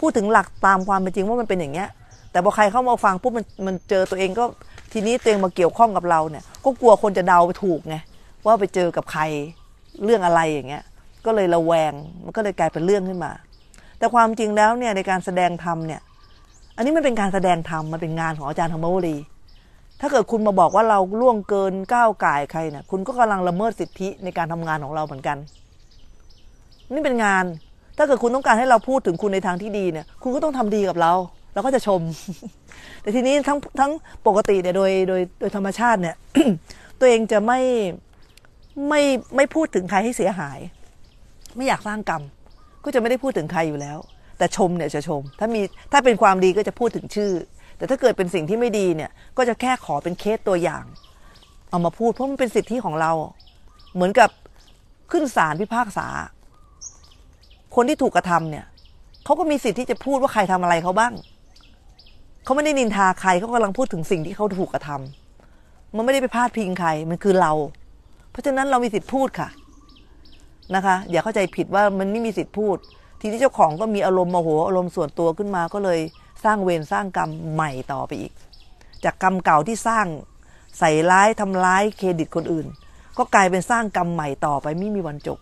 พูดถึงหลักตามความเป็นจริงว่ามันเป็นอย่างเงี้ย แต่พอใครเข้ามาฟังปุ๊บมันมันเจอตัวเองก็ทีนี้ตัวเองมาเกี่ยวข้องกับเราเนี่ย ก็กลัวคนจะเดาไปถูกไงว่าไปเจอกับใครเรื่องอะไรอย่างเงี้ยก็เลยระแวงมันก็เลยกลายเป็นเรื่องขึ้นมา แต่ความจริงแล้วเนี่ยในการแสดงธรรมเนี่ยอันนี้มันเป็นการแสดงธรรมมันเป็นงานของอาจารย์ธรรมวรีถ้าเกิดคุณมาบอกว่าเราล่วงเกินก้าวไก่ใครเนี่ยคุณก็กำลังละเมิดสิทธิในการทำงานของเราเหมือนกันนี่เป็นงาน ถ้าเกิดคุณต้องการให้เราพูดถึงคุณในทางที่ดีเนี่ย คุณก็ต้องทำดีกับเรา เราก็จะชม แต่ทีนี้ทั้งทั้งปกติเนี่ยโดยโดยโดยธรรมชาติเนี่ย ตัวเองจะไม่ไม่ไม่พูดถึงใครให้เสียหาย ไม่อยากสร้างกรรม ก็จะไม่ได้พูดถึงใครอยู่แล้ว แต่ชมเนี่ยจะชม ถ้ามีถ้าเป็นความดีก็จะพูดถึงชื่อ แต่ถ้าเกิดเป็นสิ่งที่ไม่ดีเนี่ย ก็จะแค่ขอเป็นเคสตัวอย่างเอามาพูดเพราะมันเป็นสิทธิของเรา เหมือนกับขึ้นศาลพิพากษาคนที่ถูกกระทำเนี่ยเขาก็มีสิทธิ์ที่จะพูดว่าใครทำอะไรเขาบ้างเขาไม่ได้นินทาใครเขากำลังพูดถึงสิ่งที่เขาถูกกระทำมันไม่ได้ไปพาดพิงใครมันคือเรา เพราะฉะนั้นเรามีสิทธิ์พูดค่ะนะคะอย่าเข้าใจผิดว่ามันไม่มีสิทธิ์พูด ทีนี้เจ้าของก็มีอารมณ์โมโหอารมณ์ส่วนตัวขึ้นมา ก็เลยสร้างเวรสร้างกรรมใหม่ต่อไปอีก จากกรรมเก่าที่สร้างใส่ร้ายทำร้ายเครดิตคนอื่น ก็กลายเป็นสร้างกรรมใหม่ต่อไปไม่มีวันจบ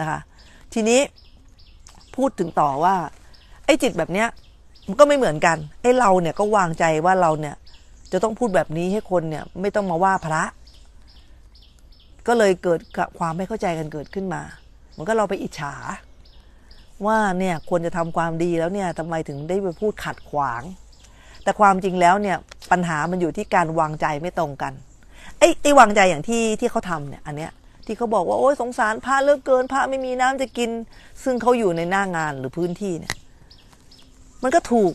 นะคะ ทีนี้พูดถึงต่อว่า ไอ้จิตแบบเนี้ยมันก็ไม่เหมือนกันไอ้เราเนี่ยก็วางใจว่าเราเนี่ยจะต้องพูดแบบนี้ให้คนเนี่ย ไม่ต้องมาว่าพระ ก็เลยเกิดความไม่เข้าใจกันเกิดขึ้นมา มันก็เราไปอิจฉา ว่าเนี่ยควรจะทำความดีแล้วเนี่ยทำไมถึงได้ไปพูดขัดขวาง แต่ความจริงแล้วเนี่ยปัญหามันอยู่ที่การวางใจไม่ตรงกัน ไอ้ไอ้วางใจอย่างที่ที่เขาทำเนี่ยอันเนี้ยที่เขาบอกว่า โอ้ยสงสารพระเลิกเกินพระไม่มีน้ำจะกิน ซึ่งเขาอยู่ในหน้างานหรือพื้นที่เนี่ยมันก็ถูก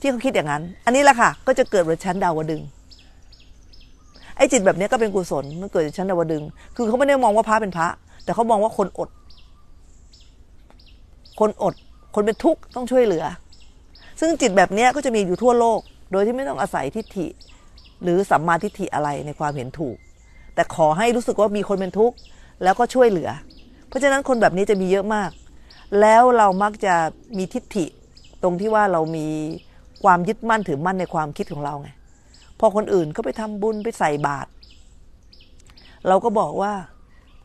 ที่เขาคิดอย่างนั้น อันนี้แหละค่ะ ก็จะเกิดบนชั้นดาวดึงไอ้จิตแบบนี้ก็เป็นกุศลมันเกิดจากชั้นดาวดึงคือเขาไม่ได้มองว่าพระเป็นพระ แต่เขามองว่าคนอด คนอดคนเป็นทุกข์ ต้องช่วยเหลือ ซึ่งจิตแบบนี้ก็จะมีอยู่ทั่วโลก โดยที่ไม่ต้องอาศัยทิฏฐิ หรือสัมมาทิฏฐิอะไรในความเห็นถูกแต่ขอให้รู้สึกว่ามีคนเป็นทุกข์แล้วก็ช่วยเหลือ เพราะฉะนั้นคนแบบนี้จะมีเยอะมาก แล้วเรามักจะมีทิฏฐิตรงที่ว่าเรามีความยึดมั่นถือมั่นในความคิดของเราไงพอคนอื่นเขาไปทำบุญไปใส่บาตรเราก็บอกว่า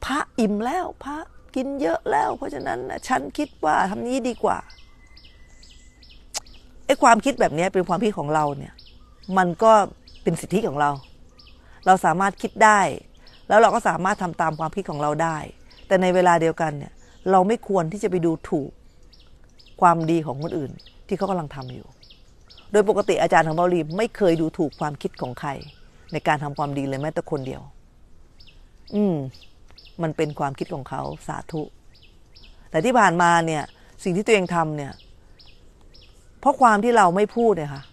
พระอิ่มแล้วพระกินเยอะแล้ว เพราะฉะนั้นฉันคิดว่าทำนี้ดีกว่าไอ้ความคิดแบบนี้เป็นความคิดของเราเนี่ย มันก็เป็นสิทธิของเราเราสามารถคิดได้ แล้วเราก็สามารถทำตามความคิดของเราได้ แต่ในเวลาเดียวกันเนี่ย เราไม่ควรที่จะไปดูถูกความดีของคนอื่น ที่เขากำลังทำอยู่ โดยปกติอาจารย์ของเบาลีไม่เคยดูถูกความคิดของใคร ในการทำความดีเลยแม้แต่คนเดียว อืมมันเป็นความคิดของเขาสาธุ แต่ที่ผ่านมาเนี่ย สิ่งที่ตัวเองทำเนี่ยเพราะความที่เราไม่พูดเนี่ยค่ะ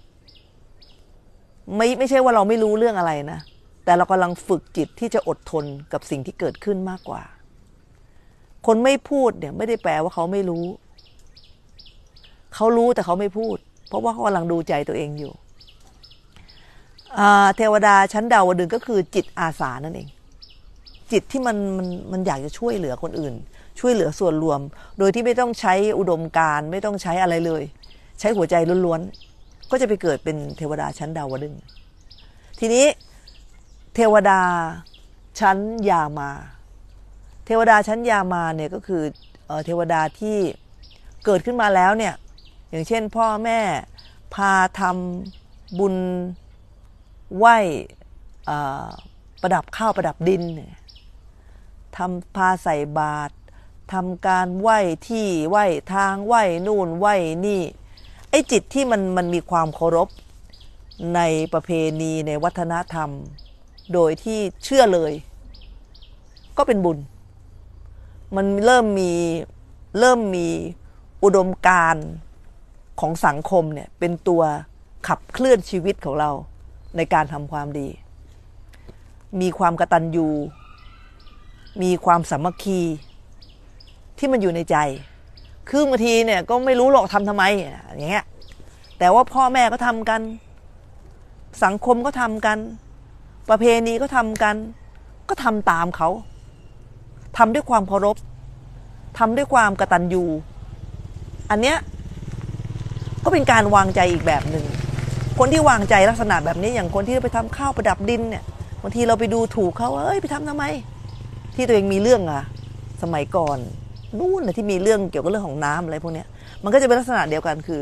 ไม่ไม่ใช่ว่าเราไม่รู้เรื่องอะไรนะแต่เรากำลังฝึกจิตที่จะอดทนกับสิ่งที่เกิดขึ้นมากกว่า คนไม่พูดเนี่ยไม่ได้แปลว่าเขาไม่รู้ เขารู้แต่เขาไม่พูด เพราะว่าเขากำลังดูใจตัวเองอยู่ เทวดาชั้นดาวดึงก็คือจิตอาสานั่นเอง จิตที่มันมันมันอยากจะช่วยเหลือคนอื่น ช่วยเหลือส่วนรวม โดยที่ไม่ต้องใช้อุดมการไม่ต้องใช้อะไรเลย ใช้หัวใจล้วนๆ ก็จะไปเกิดเป็นเทวดาชั้นดาวดึง ทีนี้เทวดาชั้นยามา เทวดาชั้นยามาเนี่ยก็คือเทวดาที่เกิดขึ้นมาแล้วเนี่ยอย่างเช่นพ่อแม่พาทำบุญไหวประดับข้าวประดับดินทำพาใส่บาตรทำการไหวที่ไหวทางไหวนู่นไหวนี่ ไอ้จิตที่มันมันมีความเคารพในประเพณีในวัฒนธรรมโดยที่เชื่อเลย ก็เป็นบุญ มันเริ่มมี เริ่มมีอุดมการของสังคมเนี่ยเป็นตัวขับเคลื่อนชีวิตของเราในการทำความดี มีความกระตันยูมีความสามัคคีที่มันอยู่ในใจ คือบางทีเนี่ยก็ไม่รู้หรอกทำทำไม อย่างเงี้ย แต่ว่าพ่อแม่ก็ทำกัน สังคมก็ทำกันประเพณีก็ทำกัน ก็ทำตามเขาทำด้วยความเคารพทำด้วยความกระตันยูอันเนี้ยก็เป็นการวางใจอีกแบบหนึ่งคนที่วางใจลักษณะแบบนี้อย่างคนที่ไปทำข้าวประดับดินเนี่ยบางทีเราไปดูถูกเขาเอ้ยไปทำทำไมที่ตัวเองมีเรื่องอะสมัยก่อนนู่นนะที่มีเรื่องเกี่ยวกับเรื่องของน้ำอะไรพวกนี้มันก็จะเป็นลักษณะเดียวกันคือ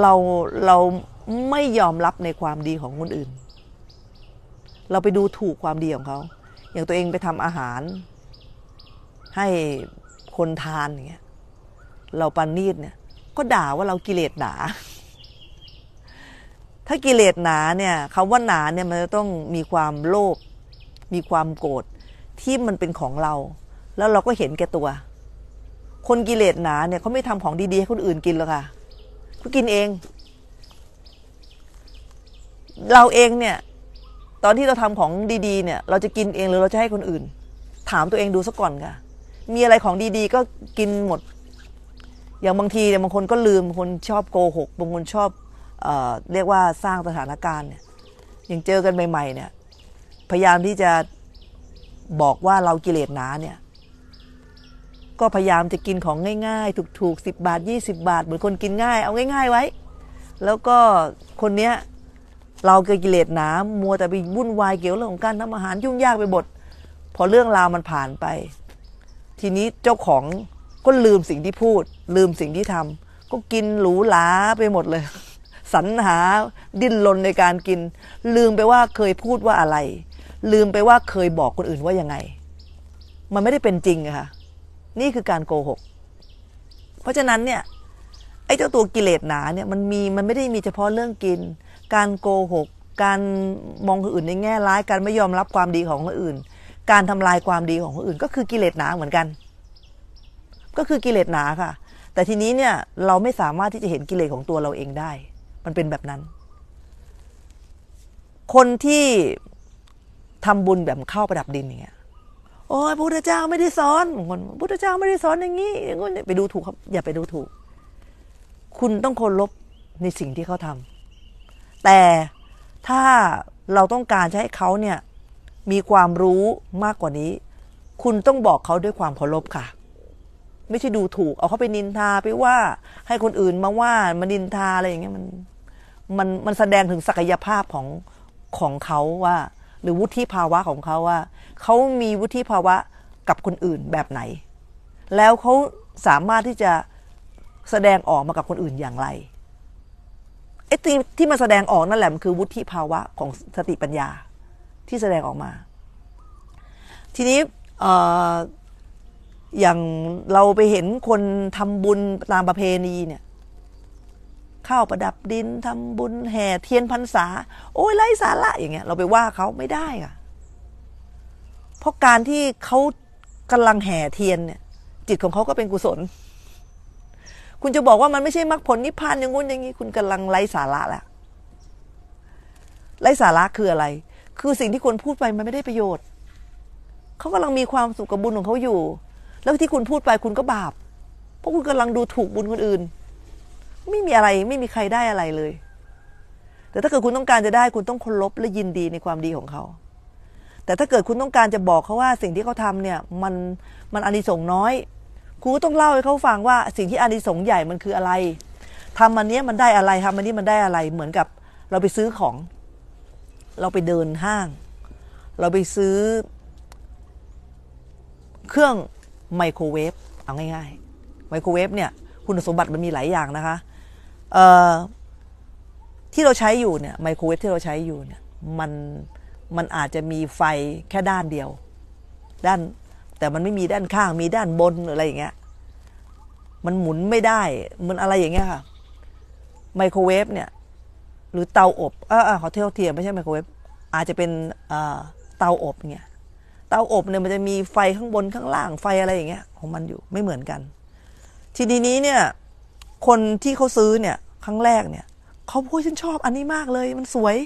เราเราไม่ยอมรับในความดีของคนอื่นเราไปดูถูกความดีของเขา อย่างตัวเองไปทำอาหาร ให้คนทานอย่างเงี้ย เราปันนีดเนี่ย ก็ด่าว่าเรากิเลสหนา ถ้ากิเลสหนาเนี่ยคำว่าหนาเนี่ยมันจะต้องมีความโลภ มีความโกรธที่มันเป็นของเรา แล้วเราก็เห็นแก่ตัว คนกิเลสหนาเนี่ยเขาไม่ทำของดีๆให้คนอื่นกินหรอกค่ะเขากินเอง เราเองเนี่ยตอนที่เราทำของดีๆ เนี่ย เราจะกินเองหรือเราจะให้คนอื่น ถามตัวเองดูซะก่อนค่ะ มีอะไรของดีๆ ก็กินหมด อย่างบางทีเนี่ยบางคนก็ลืมบางคนชอบโกหกบางคนชอบเอเรียกว่าสร้างสถานการณ์เนี่ยอย่างเจอกันใหม่ๆเนี่ย พยายามที่จะบอกว่าเรากิเลสหนาเนี่ย ก็พยายามจะกินของง่ายๆถูกๆสิบาท 20 บาทเหมือนคนกินง่ายเอาง่ายๆไว้ แล้วก็คนเนี้ยเราเกิดกิเลสหนา มัวแต่ไปวุ่นวายเกี่ยวเรื่องของการทำอาหารยุ่งยากไปหมด พอเรื่องราวมันผ่านไป ทีนี้เจ้าของก็ลืมสิ่งที่พูด ลืมสิ่งที่ทำก็กินหรูหราไปหมดเลยสรรหาดิ้นรนในการกิน ลืมไปว่าเคยพูดว่าอะไร ลืมไปว่าเคยบอกคนอื่นว่ายังไง มันไม่ได้เป็นจริงอะค่ะนี่คือการโกหกเพราะฉะนั้นเนี่ยไอ้เจ้าตัวกิเลสหนาเนี่ยมันมีมันไม่ได้มีเฉพาะเรื่องกินการโกหก การมองคนอื่นในแง่ร้าย การไม่ยอมรับความดีของคนอื่น การทำลายความดีของคนอื่น ก็คือกิเลสหนาเหมือนกัน ก็คือกิเลสหนาค่ะ แต่ทีนี้เนี่ยเราไม่สามารถที่จะเห็นกิเลสของตัวเราเองได้ มันเป็นแบบนั้น คนที่ทำบุญแบบเข้าประดับดินอย่างเงี้ยโอ้ยพุทธเจ้าไม่ได้สอนบางคนพุทธเจ้าไม่ได้สอนอย่างนี้อย่างน้นไปดูถูกครับอย่าไปดูถูก คุณต้องเคารพในสิ่งที่เขาทำแต่ถ้าเราต้องการจะให้เขาเนี่ยมีความรู้มากกว่านี้ คุณต้องบอกเขาด้วยความเคารพค่ะ ไม่ใช่ดูถูกเอาเขาไปนินทาไปว่าให้คนอื่นมาว่ามานินทาอะไรอย่างเงี้ยมันมันมันแสดงถึงศักยภาพของของเขาว่า หรือวุฒิภาวะของเขาว่าเขามีวุฒิภาวะกับคนอื่นแบบไหน แล้วเขาสามารถที่จะแสดงออกมากับคนอื่นอย่างไรไอ้ที่ที่มันแสดงออกนั่นแหละมันคือวุฒิภาวะของสติปัญญาที่แสดงออกมา ทีนี้อย่างเราไปเห็นคนทำบุญตามประเพณีเนี่ยข้าวประดับดินทำบุญแห่เทียนพรรษา โอ้ยไร้สาระอย่างเงี้ยเราไปว่าเขาไม่ได้อะเพราะการที่เขากำลังแห่เทียนเนี่ยจิตของเขาก็เป็นกุศลคุณจะบอกว่ามันไม่ใช่มรรคผลนิพพานอย่างงู้น อย่างนี้ คุณกำลังไร้สาระและไร้สาระคืออะไร คือสิ่งที่คุณพูดไปมันไม่ได้ประโยชน์ เขากำลังมีความสุขกับบุญของเขาอยู่ แล้วที่คุณพูดไปคุณก็บาป เพราะคุณกำลังดูถูกบุญคนอื่น ไม่มีอะไรไม่มีใครได้อะไรเลย แต่ถ้าเกิดคุณต้องการจะได้คุณต้องเคารพและยินดีในความดีของเขาแต่ถ้าเกิดคุณต้องการจะบอกเขาว่า สิ่งที่เขาทำเนี่ยมันมันอานิสงส์น้อยครูต้องเล่าให้เขาฟังว่าสิ่งที่อานิสงส์ใหญ่มันคืออะไร ทำอันนี้มันได้อะไรทำอันนี้มันได้อะไรเหมือนกับเราไปซื้อของเราไปเดินห้าง เราไปซื้อเครื่องไมโครเวฟเอาง่าย ๆ ไมโครเวฟเนี่ยคุณสมบัติมันมีหลายอย่างนะคะ ที่เราใช้อยู่เนี่ยไมโครเวฟที่เราใช้อยู่เนี่ยมันมันอาจจะมีไฟแค่ด้านเดียว ด้านแต่มันไม่มีด้านข้างมีด้านบนอะไรอย่างเงี้ย มันหมุนไม่ได้ มันอะไรอย่างเงี้ยค่ะ ไมโครเวฟเนี่ย หรือเตาอบอ่าขอเทียวเทียมไม่ใช่ไมโครเวฟ อาจจะเป็นเตาอบเงี้ยเตาอบเนี่ยมันจะมีไฟข้างบนข้างล่างไฟอะไรอย่างเงี้ยของมันอยู่ ไม่เหมือนกัน ทีนี้เนี่ย คนที่เขาซื้อเนี่ย ครั้งแรกเนี่ย เขาพูดฉันชอบอันนี้มากเลย มันสวย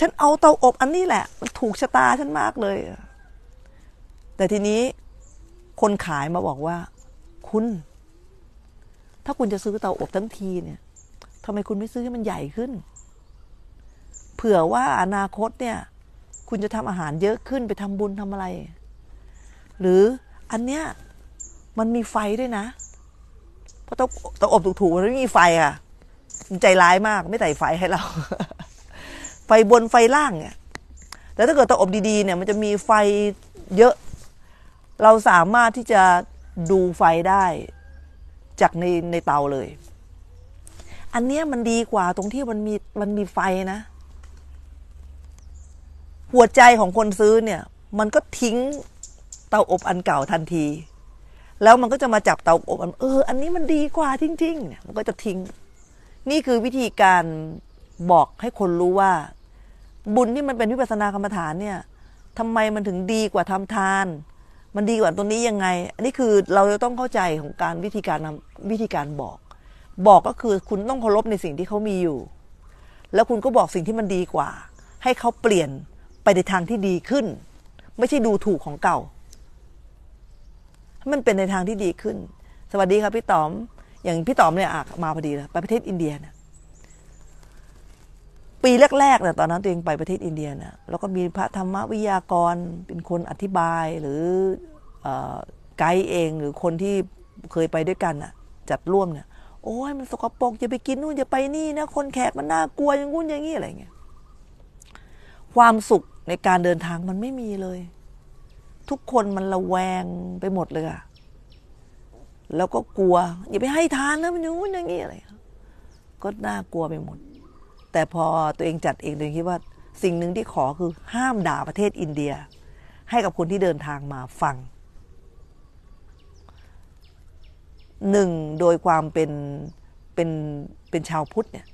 ฉันเอาเตาอบอันนี้แหละ มันถูกชะตาฉันมากเลยแต่ทีนี้คนขายมาบอกว่า คุณ ถ้าคุณจะซื้อเตาอบทั้งทีเนี่ยทำไมคุณไม่ซื้อให้มันใหญ่ขึ้น เผื่อว่าอนาคตเนี่ย คุณจะทำอาหารเยอะขึ้นไปทำบุญทำอะไร หรืออันเนี้ย มันมีไฟด้วยนะ เพราะเตาเตอบถูกๆมันไม่มีไฟอ่ะใจร้ายมากไม่ใส่ไฟให้เรา ไฟบนไฟล่างเนี่ยแล้วถ้าเกิดเตาอบดีๆ เนี่ย มันจะมีไฟเยอะเราสามารถที่จะดูไฟได้จากในในเตาเลย อันเนี้ยมันดีกว่าตรงที่มันมีมันมีไฟนะ หัวใจของคนซื้อเนี่ย มันก็ทิ้งเตาอบอันเก่าทันที แล้วมันก็จะมาจับเตาอบอันเอออันนี้มันดีกว่าจริง ๆ เนี่ยมันก็จะทิ้ง นี่คือวิธีการบอกให้คนรู้ว่า บุญที่มันเป็นวิปัสสนากรรมฐานเนี่ยทำไมมันถึงดีกว่าทำทานมันดีกว่าตัวนี้ยังไงอันนี้คือเราจะต้องเข้าใจของการวิธีการนำวิธีการบอก บอกก็คือคุณต้องเคารพในสิ่งที่เขามีอยู่ แล้วคุณก็บอกสิ่งที่มันดีกว่า ให้เขาเปลี่ยนไปในทางที่ดีขึ้น ไม่ใช่ดูถูกของเก่าให้มันเป็นในทางที่ดีขึ้น สวัสดีครับพี่ต๋อม อย่างพี่ต๋อมเนี่ยมาพอดีเลยไปประเทศอินเดียเนี่ยีแรกๆเนี่ยตอนนั้นตัวเองไปประเทศอินเดียนะแล้วก็มีพระธรรมวิทยากรเป็นคนอธิบายหรือไกด์เองหรือคนที่เคยไปด้วยกันน่ะ จัดร่วมเนี่ยโอ้ยมันสกปรกอย่าไปกินนู่นอย่าไปนี่นะคนแขกมันน่ากลัวอย่างงู้นอย่างนี้อะไรเงี้ยความสุขในการเดินทางมันไม่มีเลย ทุกคนมันระแวงไปหมดเลยอะแล้วก็กลัวอย่าไปให้ทานนะ มันอย่างงู้นอย่างนี้อะไรก็น่ากลัวไปหมดแต่พอตัวเองจัดเองตัวเองคิดว่าสิ่งหนึ่งที่ขอคือห้ามด่าประเทศอินเดีย ให้กับคนที่เดินทางมาฟังหนึ่งโดยความเป็นเป็นเป็นชาวพุทธเนี่ย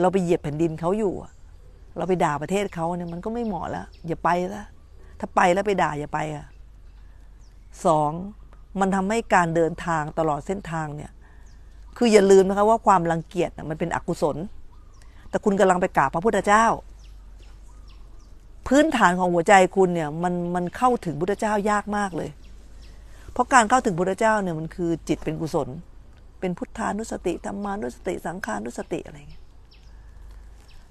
เราไปเหยียบแผ่นดินเขาอยู่ เราไปด่าประเทศเขาเนี่ยมันก็ไม่เหมาะแล้ว อย่าไปละถ้าไปแล้วไปด่าอย่าไปอ่ะสองมันทำให้การเดินทางตลอดเส้นทางเนี่ยคืออย่าลืมนะคะว่าความรังเกียจมันเป็นอกุศลแต่คุณกำลังไปกราบพระพุทธเจ้า พื้นฐานของหัวใจคุณเนี่ย มันมันเข้าถึงพุทธเจ้ายากมากเลย เพราะการเข้าถึงพุทธเจ้าเนี่ยมันคือจิตเป็นกุศล เป็นพุทธานุสติธรรมานุสติ สังขานุสติอะไรเงี้ย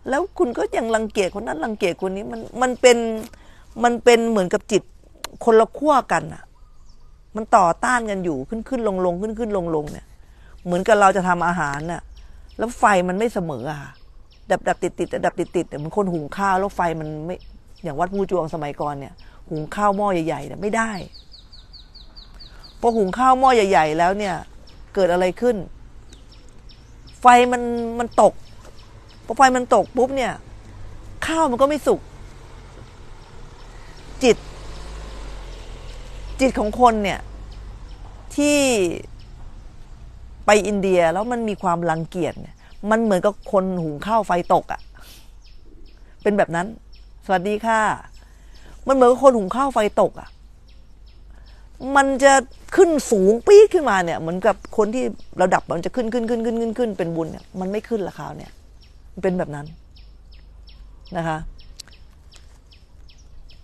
แล้วคุณก็ยังรังเกียจคนนั้นรังเกียจคนนี้มันมันเป็นมันเป็นเหมือนกับจิตคนละขั้วกันอะมันต่อต้านกันอยู่ขึ้นขึ้นลงลงขึ้นขึ้นลงลงเนี่ย เหมือนกับเราจะทำอาหารน่ะ แล้วไฟมันไม่เสมออะดับดับติดติดดับติดติดเหมันคนหุงข้าว แล้ว ไฟมันไม่อย่างวัดผู้จวงสมัยก่อนเนี่ยหุงข้าวหม้อใหญ่ๆเนี่ยไม่ได้พอหุงข้าวหม้อใหญ่ ๆ แล้วเนี่ยเกิดอะไรขึ้น ไฟมันมันตกพอไฟมันตกปุ๊บเนี่ย ข้าวมันก็ไม่สุกจิต จิตของคนเนี่ย ที่ไปอินเดียแล้วมันมีความลังเกียจเนี่ยมันเหมือนกับคนหุงข้าวไฟตกอะ่ะ เป็นแบบนั้น สวัสดีค่ะ มันเหมือนกับคนหุงข้าวไฟตกอะ่ะ มันจะขึ้นสูงปี๊ดขึ้นมาเนี่ย เหมือนกับคนที่ระดับมันจะขึ้นขึ้นขึ้นขึ้นขึ้นขึ้นเป็นบุญเนี่ย มันไม่ขึ้นละคราวเนี่ย เป็นแบบนั้นนะคะ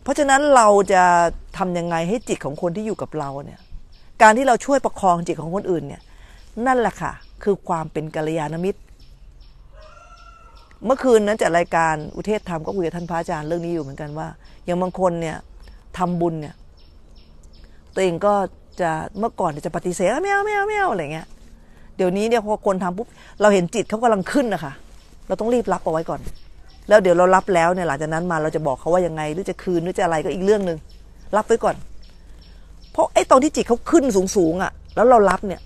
เพราะฉะนั้นเราจะทํำยังไงให้จิตของคนที่อยู่กับเราเนี่ย การที่เราช่วยประคองจิตของคนอื่นเนี่ย นั่นแหละค่ะคือความเป็นกัลยาณมิตรเมื่อคืนนั้นจัดรายการอุเทศธรรมก็คุยกับท่านพระอาจารย์เรื่องนี้อยู่เหมือนกันว่าอย่างบางคนเนี่ยทำบุญเนี่ยตัวเองก็จะเมื่อก่อนจะปฏิเสธไม่เอาไม่เอาไม่เอาอะไรเงี้ย เดี๋ยวนี้เนี่ยพอคนทำปุ๊บเราเห็นจิตเขากำลังขึ้นนะคะเราต้องรีบรับเอาไว้ก่อน แล้วเดี๋ยวเรารับแล้วเนี่ย หลังจากนั้นมาเราจะบอกเขาว่ายังไง หรือจะคืนหรือจะอะไรก็อีกเรื่องหนึ่งรับไว้ก่อน เพราะไอ้ตอนที่จิตเขาขึ้นสูงๆอะ่ะ แล้วเรารับเนี่ย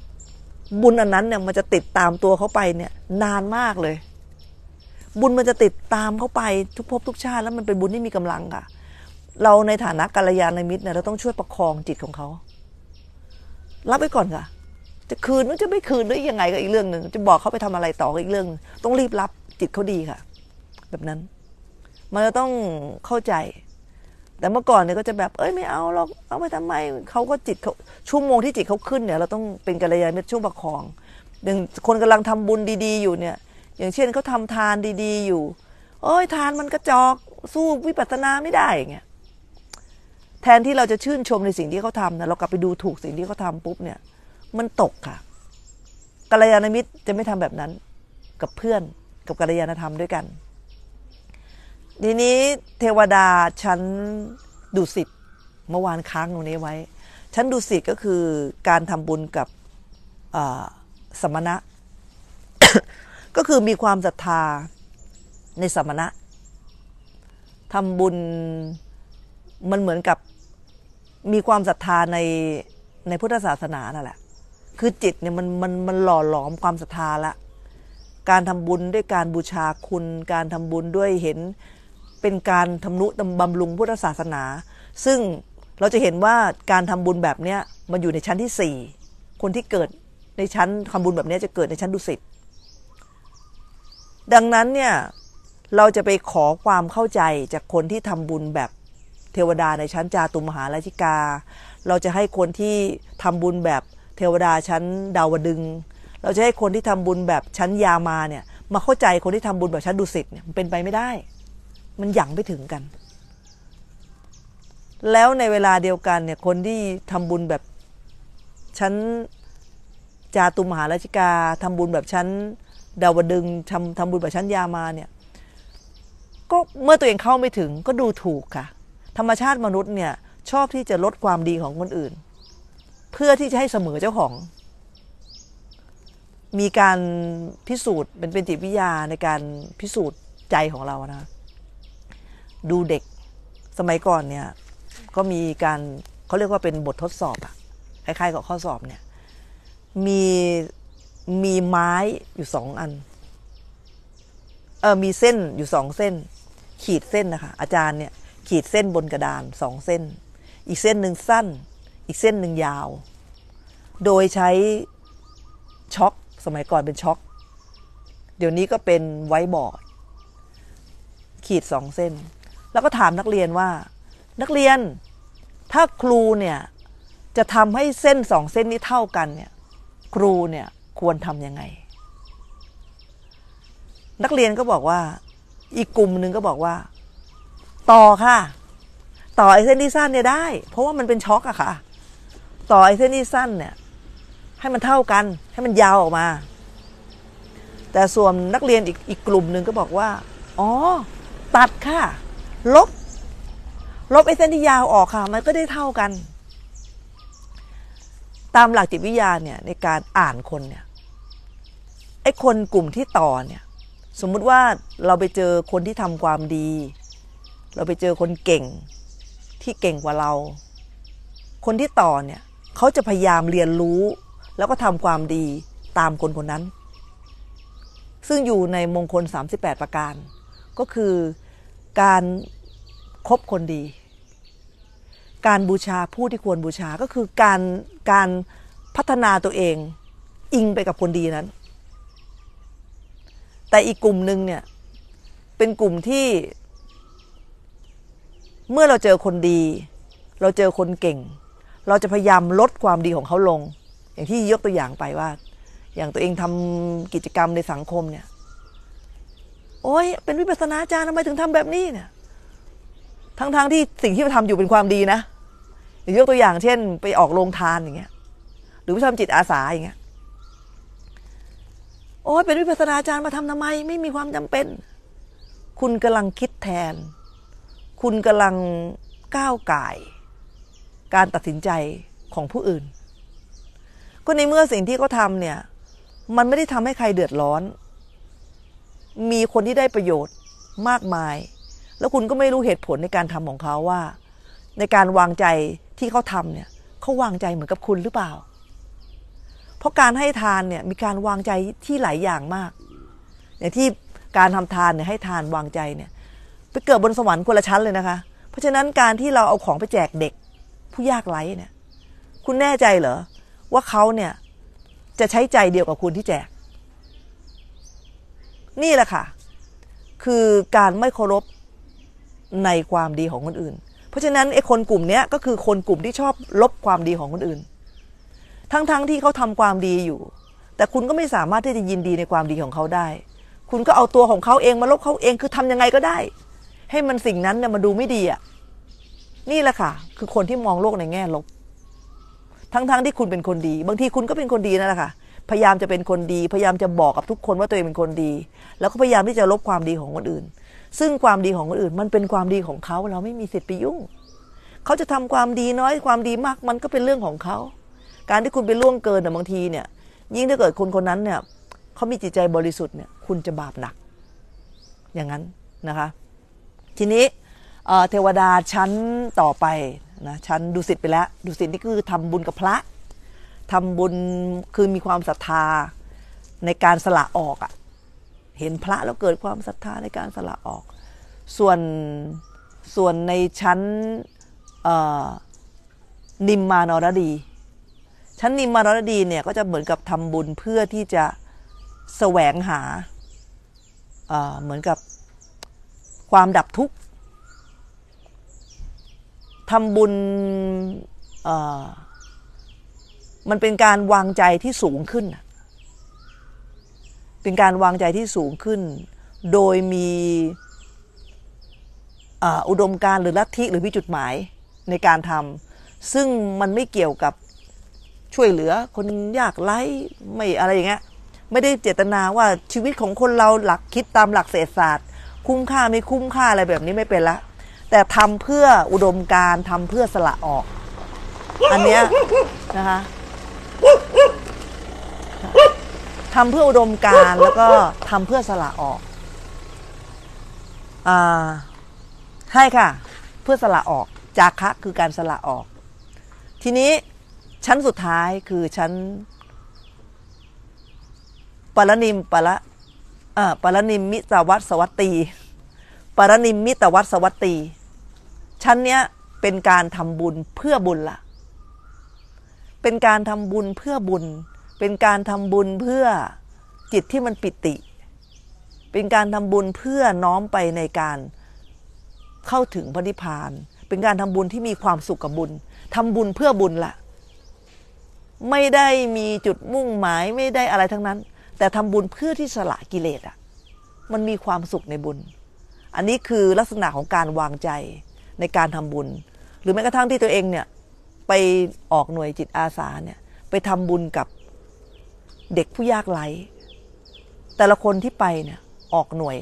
บุญอันนั้นเนี่ยมันจะติดตามตัวเขาไปเนี่ย นานมากเลยบุญมันจะติดตามเขาไป ทุกภพทุกชาติแล้วมันเป็นบุญที่มีกำลังค่ะเราในฐานะกัลยาณมิตรเนี่ยเราต้องช่วยประคองจิตของเขารับไว้ก่อนค่ะจะคืนหรือจะไม่คืนหรือยังไงก็อีกเรื่องหนึ่งจะบอกเขาไปทำอะไรต่อก็อีกเรื่อง ต้องรีบรับจิตเขาดีค่ะ แบบนั้น มันจะต้องเข้าใจ แต่เมื่อก่อนเนี่ยก็จะแบบเอ้ยไม่เอาหรอกเอาไปทำไมเขาก็จิตเขาชั่วโมงที่จิตเขาขึ้นเนี่ย เราต้องเป็นกัลยาณมิตรช่วยประคองหนึ่งคนกำลังทำบุญดีๆ อยู่เนี่ยอย่างเช่นเขาทาทานดี ๆอยู่ โอ้ยทานมันกระจอกสู้วิปัสสนาไม่ได้อย่างเงี้ยแทนที่เราจะชื่นชมในสิ่งที่เขาทำนะเรากลับไปดูถูกสิ่งที่เขาทำปุ๊บเนี่ย มันตกค่ะกัลยาณมิตรจะไม่ทำแบบนั้น กับเพื่อนกับกัลยาณธรรมด้วยกันทีนี้เทวดาชั้นดุสิตเมื่อวานค้างตรงนี้ไว้ชั้นดุสิตก็คือการทำบุญกับสมณะก็คือมีความศรัทธาในสมณะทำบุญมันเหมือนกับมีความศรัทธาในในพุทธศาสนานั่นแหละ คือจิตเนี่ยมันมันมันหล่อหลอมความศรัทธาละ การทำบุญด้วยการบูชาคุณ การทำบุญด้วยเห็นเป็นการทำนุบำรุงพุทธศาสนาซึ่งเราจะเห็นว่าการทำบุญแบบเนี้ยมันอยู่ในชั้นที่สี่คนที่เกิดในชั้นทำบุญแบบนี้จะเกิดในชั้นดุสิตดังนั้นเนี่ยเราจะไปขอความเข้าใจจากคนที่ทำบุญแบบเทวดาในชั้นจาตุมหาราชิกา เราจะให้คนที่ทำบุญแบบเทวดาชั้นดาวดึง เราจะให้คนที่ทำบุญแบบชั้นยามาเนี่ย มาเข้าใจคนที่ทำบุญแบบชั้นดุสิตเนี่ยมันเป็นไปไม่ได้ มันหยั่งไม่ถึงกัน แล้วในเวลาเดียวกันเนี่ยคนที่ทำบุญแบบชั้นจาตุมหาราชิกาทำบุญแบบชั้นดาวดึงทำทำบุญระชันยามาเนี่ย ก็เมื่อตัวเองเข้าไม่ถึงก็ดูถูกค่ะ ธรรมชาติมนุษย์เนี่ยชอบที่จะลดความดีของคนอื่น เพื่อที่จะให้เสมอเจ้าของ มีการพิสูจน์ เป็นเป็นจิตวิทยาในการพิสูจน์ใจของเรานะ ดูเด็กสมัยก่อนเนี่ยก็มีการเขาเรียกว่าเป็นบททดสอบอะคล้ายๆกับข้อสอบเนี่ย มีมีไม้อยู่สองอัน เออมีเส้นอยู่สองเส้น ขีดเส้นนะคะอาจารย์เนี่ย ขีดเส้นบนกระดานสองเส้น อีกเส้นหนึ่งสั้น อีกเส้นหนึ่งยาว โดยใช้ช็อกสมัยก่อนเป็นช็อก เดี๋ยวนี้ก็เป็นไวบอร์ดขีดสองเส้น แล้วก็ถามนักเรียนว่า นักเรียนถ้าครูเนี่ย จะทำให้เส้นสองเส้นนี้เท่ากันเนี่ยครูเนี่ยควรทำยังไง นักเรียนก็บอกว่า อีกกลุ่มหนึ่งก็บอกว่าต่อค่ะ ต่อไอเส้นที่สั้นเนี่ยได้ เพราะว่ามันเป็นช็อกอะค่ะ ต่อไอเส้นที่สั้นเนี่ยให้มันเท่ากันให้มันยาวออกมา แต่ส่วนนักเรียนอีกอีกกลุ่มหนึ่งก็บอกว่าอ๋อตัดค่ะ ลบลบไอเส้นที่ยาวออกค่ะมันก็ได้เท่ากันตามหลักจิตวิทยาเนี่ยในการอ่านคนเนี่ยไอ้คนกลุ่มที่ต่อเนี่ยสมมุติว่าเราไปเจอคนที่ทำความดี เราไปเจอคนเก่งที่เก่งกว่าเรา คนที่ต่อเนี่ยเขาจะพยายามเรียนรู้แล้วก็ทำความดีตามคนคนนั้น ซึ่งอยู่ในมงคล 38 ประการก็คือการครบคนดีการบูชาผู้ที่ควรบูชาก็คือการการพัฒนาตัวเองอิงไปกับคนดีนั้น แต่อีกกลุ่มหนึ่งเนี่ยเป็นกลุ่มที่เมื่อเราเจอคนดี เราเจอคนเก่ง เราจะพยายามลดความดีของเขาลง อย่างที่ยกตัวอย่างไปว่า อย่างตัวเองทำกิจกรรมในสังคมเนี่ย โอ้ยเป็นวิปัสนาจารย์ทำไมถึงทำแบบนี้เนี่ยทั้งๆทที่สิ่งที่เราทำอยู่เป็นความดีนะ อย่างยกตัวอย่างเช่นไปออกโรงทานอย่างเงี้ย หรือไปทำจิตอาสาอย่างเงี้ย โอ้ยเป็นวิปัสสนาจารย์มาทำทำไม ไม่มีความจำเป็น คุณกำลังคิดแทน คุณกำลังก้าวไก่การตัดสินใจของผู้อื่น ก็ในเมื่อสิ่งที่เขาทำเนี่ย มันไม่ได้ทำให้ใครเดือดร้อน มีคนที่ได้ประโยชน์มากมายแล้วคุณก็ไม่รู้เหตุผลในการทำของเขาว่า ในการวางใจที่เขาทำเนี่ย เขาวางใจเหมือนกับคุณหรือเปล่า เพราะการให้ทานเนี่ยมีการวางใจที่หลายอย่างมากอย่างที่การทำทานเนี่ยให้ทานวางใจเนี่ย ไปเกิดบนสวรรค์คนละชั้นเลยนะคะ เพราะฉะนั้นการที่เราเอาของไปแจกเด็กผู้ยากไร้เนี่ย คุณแน่ใจเหรอ ว่าเขาเนี่ยจะใช้ใจเดียวกับคุณที่แจก นี่แหละค่ะ คือการไม่เคารพในความดีของคนอื่น เพราะฉะนั้นไอ้คนกลุ่มนี้ก็คือคนกลุ่มที่ชอบลบความดีของคนอื่น ทั้งๆทที่เขาทำความดีอยู่ แต่คุณก็ไม่สามารถที่จะยินดีในความดีของเขาได้ คุณก็เอาตัวของเขาเองมาลบเขาเอง คือทํำยังไงก็ได้ ให้มันสิ่งนั้นเนี่ยมาดูไม่ดีอะ่ะ นี่แหละค่ะ คือคนที่มองโลกในแง่ลบ ทั้งๆทที่คุณเป็นคนดี บางทีคุณก็เป็นคนดีนั่นแหละค่ะ พยายามจะเป็นคนดี พยายามจะบอกกับทุกคนว่าตัวเองเป็นคนดี แล้วก็พยายามที่จะลบความดีของคนอื่นซึ่งความดีของคนอื่นมันเป็นความดีของเขา เราไม่มีสิทธิ์ไปยุ่ง เขาจะทำความดีน้อยความดีมากมันก็เป็นเรื่องของเขา การที่คุณไปล่วงเกินบางทีเนี่ยยิ่งถ้าเกิดคนคนนั้นเนี่ยเขามีจิตใจบริสุทธิ์เนี่ยคุณจะบาปหนัก อย่างนั้นนะคะ ทีนี้เทวดาชั้นต่อไปนะชั้นดุสิตไปแล้วดุสิตนี่คือทำบุญกับพระ ทำบุญคือมีความศรัทธาในการสละออกอะเห็นพระแล้วเกิดความศรัทธาในการสละออก ส่วนส่วนในชั้นนิมมานรดี ชั้นนิมมานรดีเนี่ยก็จะเหมือนกับทำบุญเพื่อที่จะแสวงหาเหมือนกับความดับทุกข์ทำบุญมันเป็นการวางใจที่สูงขึ้นเป็นการวางใจที่สูงขึ้น โดยมีอุดมการหรือลัทธิหรือวิจุดหมายในการทำซึ่งมันไม่เกี่ยวกับช่วยเหลือ คนยากไร้ไม่อะไรอย่างเงี้ยไม่ได้เจตนาว่าชีวิตของคนเราหลักคิดตามหลักเศรษฐศาสตร์ คุ้มค่าไม่คุ้มค่าอะไรแบบนี้ไม่เป็นละ แต่ทำเพื่ออุดมการทำเพื่อสละออก อันเนี้ยนะคะทำเพื่ออุดมการแล้วก็ทำเพื่อสละออกอ่าให้ค่ะ เพื่อสละออกจาคะคือการสละออก ทีนี้ชั้นสุดท้ายคือชั้นปรนิมปละอ่ปรนิมมิตรวัตสวัตตีปรนิมมิตรวัตสวัตตี ชั้นเนี้ยเป็นการทำบุญเพื่อบุญละเป็นการทำบุญเพื่อบุญเป็นการทำบุญเพื่อจิตที่มันปิติ เป็นการทำบุญเพื่อน้อมไปในการเข้าถึงพระนิพพานเป็นการทำบุญที่มีความสุขกับบุญ ทำบุญเพื่อบุญละ่ะ ไม่ได้มีจุดมุ่งหมายไม่ได้อะไรทั้งนั้น แต่ทำบุญเพื่อที่สละกิเลสอะ่ะ มันมีความสุขในบุญ อันนี้คือลักษณะของการวางใจในการทำบุญ หรือแม้กระทั่งที่ตัวเองเนี่ยไปออกหน่วยจิตอาสาเนี่ยไปทำบุญกับเด็กผู้ยากไร้แต่ละคนที่ไปเนี่ยออกหน่วย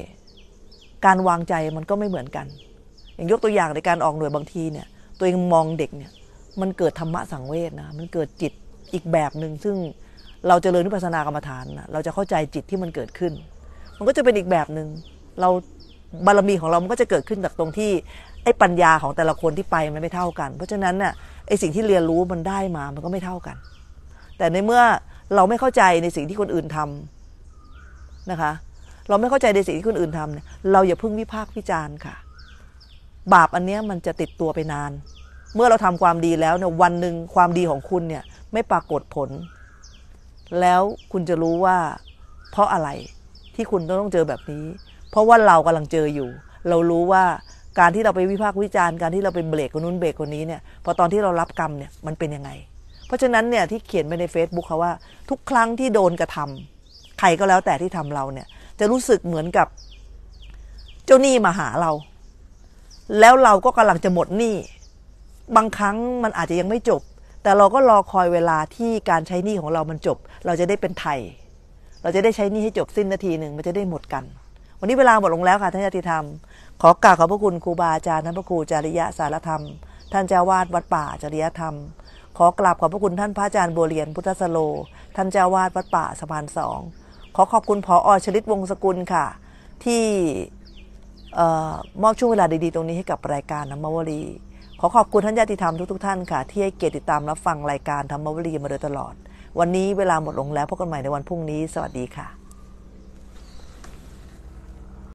การวางใจมันก็ไม่เหมือนกัน อย่างยกตัวอย่างในการออกหน่วยบางทีเนี่ย ตัวเองมองเด็กเนี่ย มันเกิดธรรมะสังเวชนะ มันเกิดจิตอีกแบบหนึ่งซึ่งเราจเจริญนิพพาสนากรรมฐานนะเราจะเข้าใจจิตที่มันเกิดขึ้น มันก็จะเป็นอีกแบบหนึ่งเราบารมีของเรามันก็จะเกิดขึ้นจากตรงที่ไอ้ปัญญาของแต่ละคนที่ไปมันไม่เท่ากันเพราะฉะนั้นน่ยไอ้สิ่งที่เรียนรู้มันได้มามันก็ไม่เท่ากัน แต่ในเมื่อเราไม่เข้าใจในสิ่งที่คนอื่นทำนะคะ เราไม่เข้าใจในสิ่งที่คนอื่นทำเนี่ยเราอย่าพึ่งวิพากษ์วิจารณ์ค่ะ บาปอันเนี้ยมันจะติดตัวไปนาน เมื่อเราทำความดีแล้วเนี่ยวันหนึ่งความดีของคุณเนี่ยไม่ปรากฏผล แล้วคุณจะรู้ว่าเพราะอะไรที่คุณต้องเจอแบบนี้ เพราะว่าเรากำลังเจออยู่ เรารู้ว่าการที่เราไปวิพากษ์วิจารณ์การที่เราไปเบรกคนนู้นเบรกคนนี้เนี่ย พอตอนที่เรารับกรรมเนี่ยมันเป็นยังไงเพราะฉะนั้นเนี่ยที่เขียนไปใน Facebook เขาว่า ทุกครั้งที่โดนกระทำ ใครก็แล้วแต่ที่ทำเราเนี่ย จะรู้สึกเหมือนกับเจ้าหนี้มาหาเรา แล้วเราก็กำลังจะหมดหนี้บางครั้งมันอาจจะยังไม่จบ แต่เราก็รอคอยเวลาที่การใช้หนี้ของเรามันจบ เราจะได้เป็นไทย เราจะได้ใช้หนี้ให้จบสิ้นนาทีหนึ่งมันจะได้หมดกัน วันนี้เวลาหมดลงแล้วค่ะท่านญาติธรรม ขอกราบขอบพระคุณครูบาอาจารย์ท่านพระครูจริยาสารธรรมท่านเจ้าวาดวัดป่า จริยธรรมขอกราบขอบพระคุณท่านพระอาจารย์บัวเรียนพุทธสโล ท่านเจ้าวาดวัดป่าสะพานสอง ขอขอบคุณพออชลิตวงศกุลค่ะ ที่มอบช่วงเวลาดีๆ ตรงนี้ให้กับรายการธรรมวรีขอขอบคุณท่านญาติธรรมทุกๆท่านค่ะที่ให้เกียรติติดตามรับฟังรายการธรรมวรีมาโดยตลอด วันนี้เวลาหมดลงแล้วพบกันใหม่ในวันพรุ่งนี้ สวัสดีค่ะ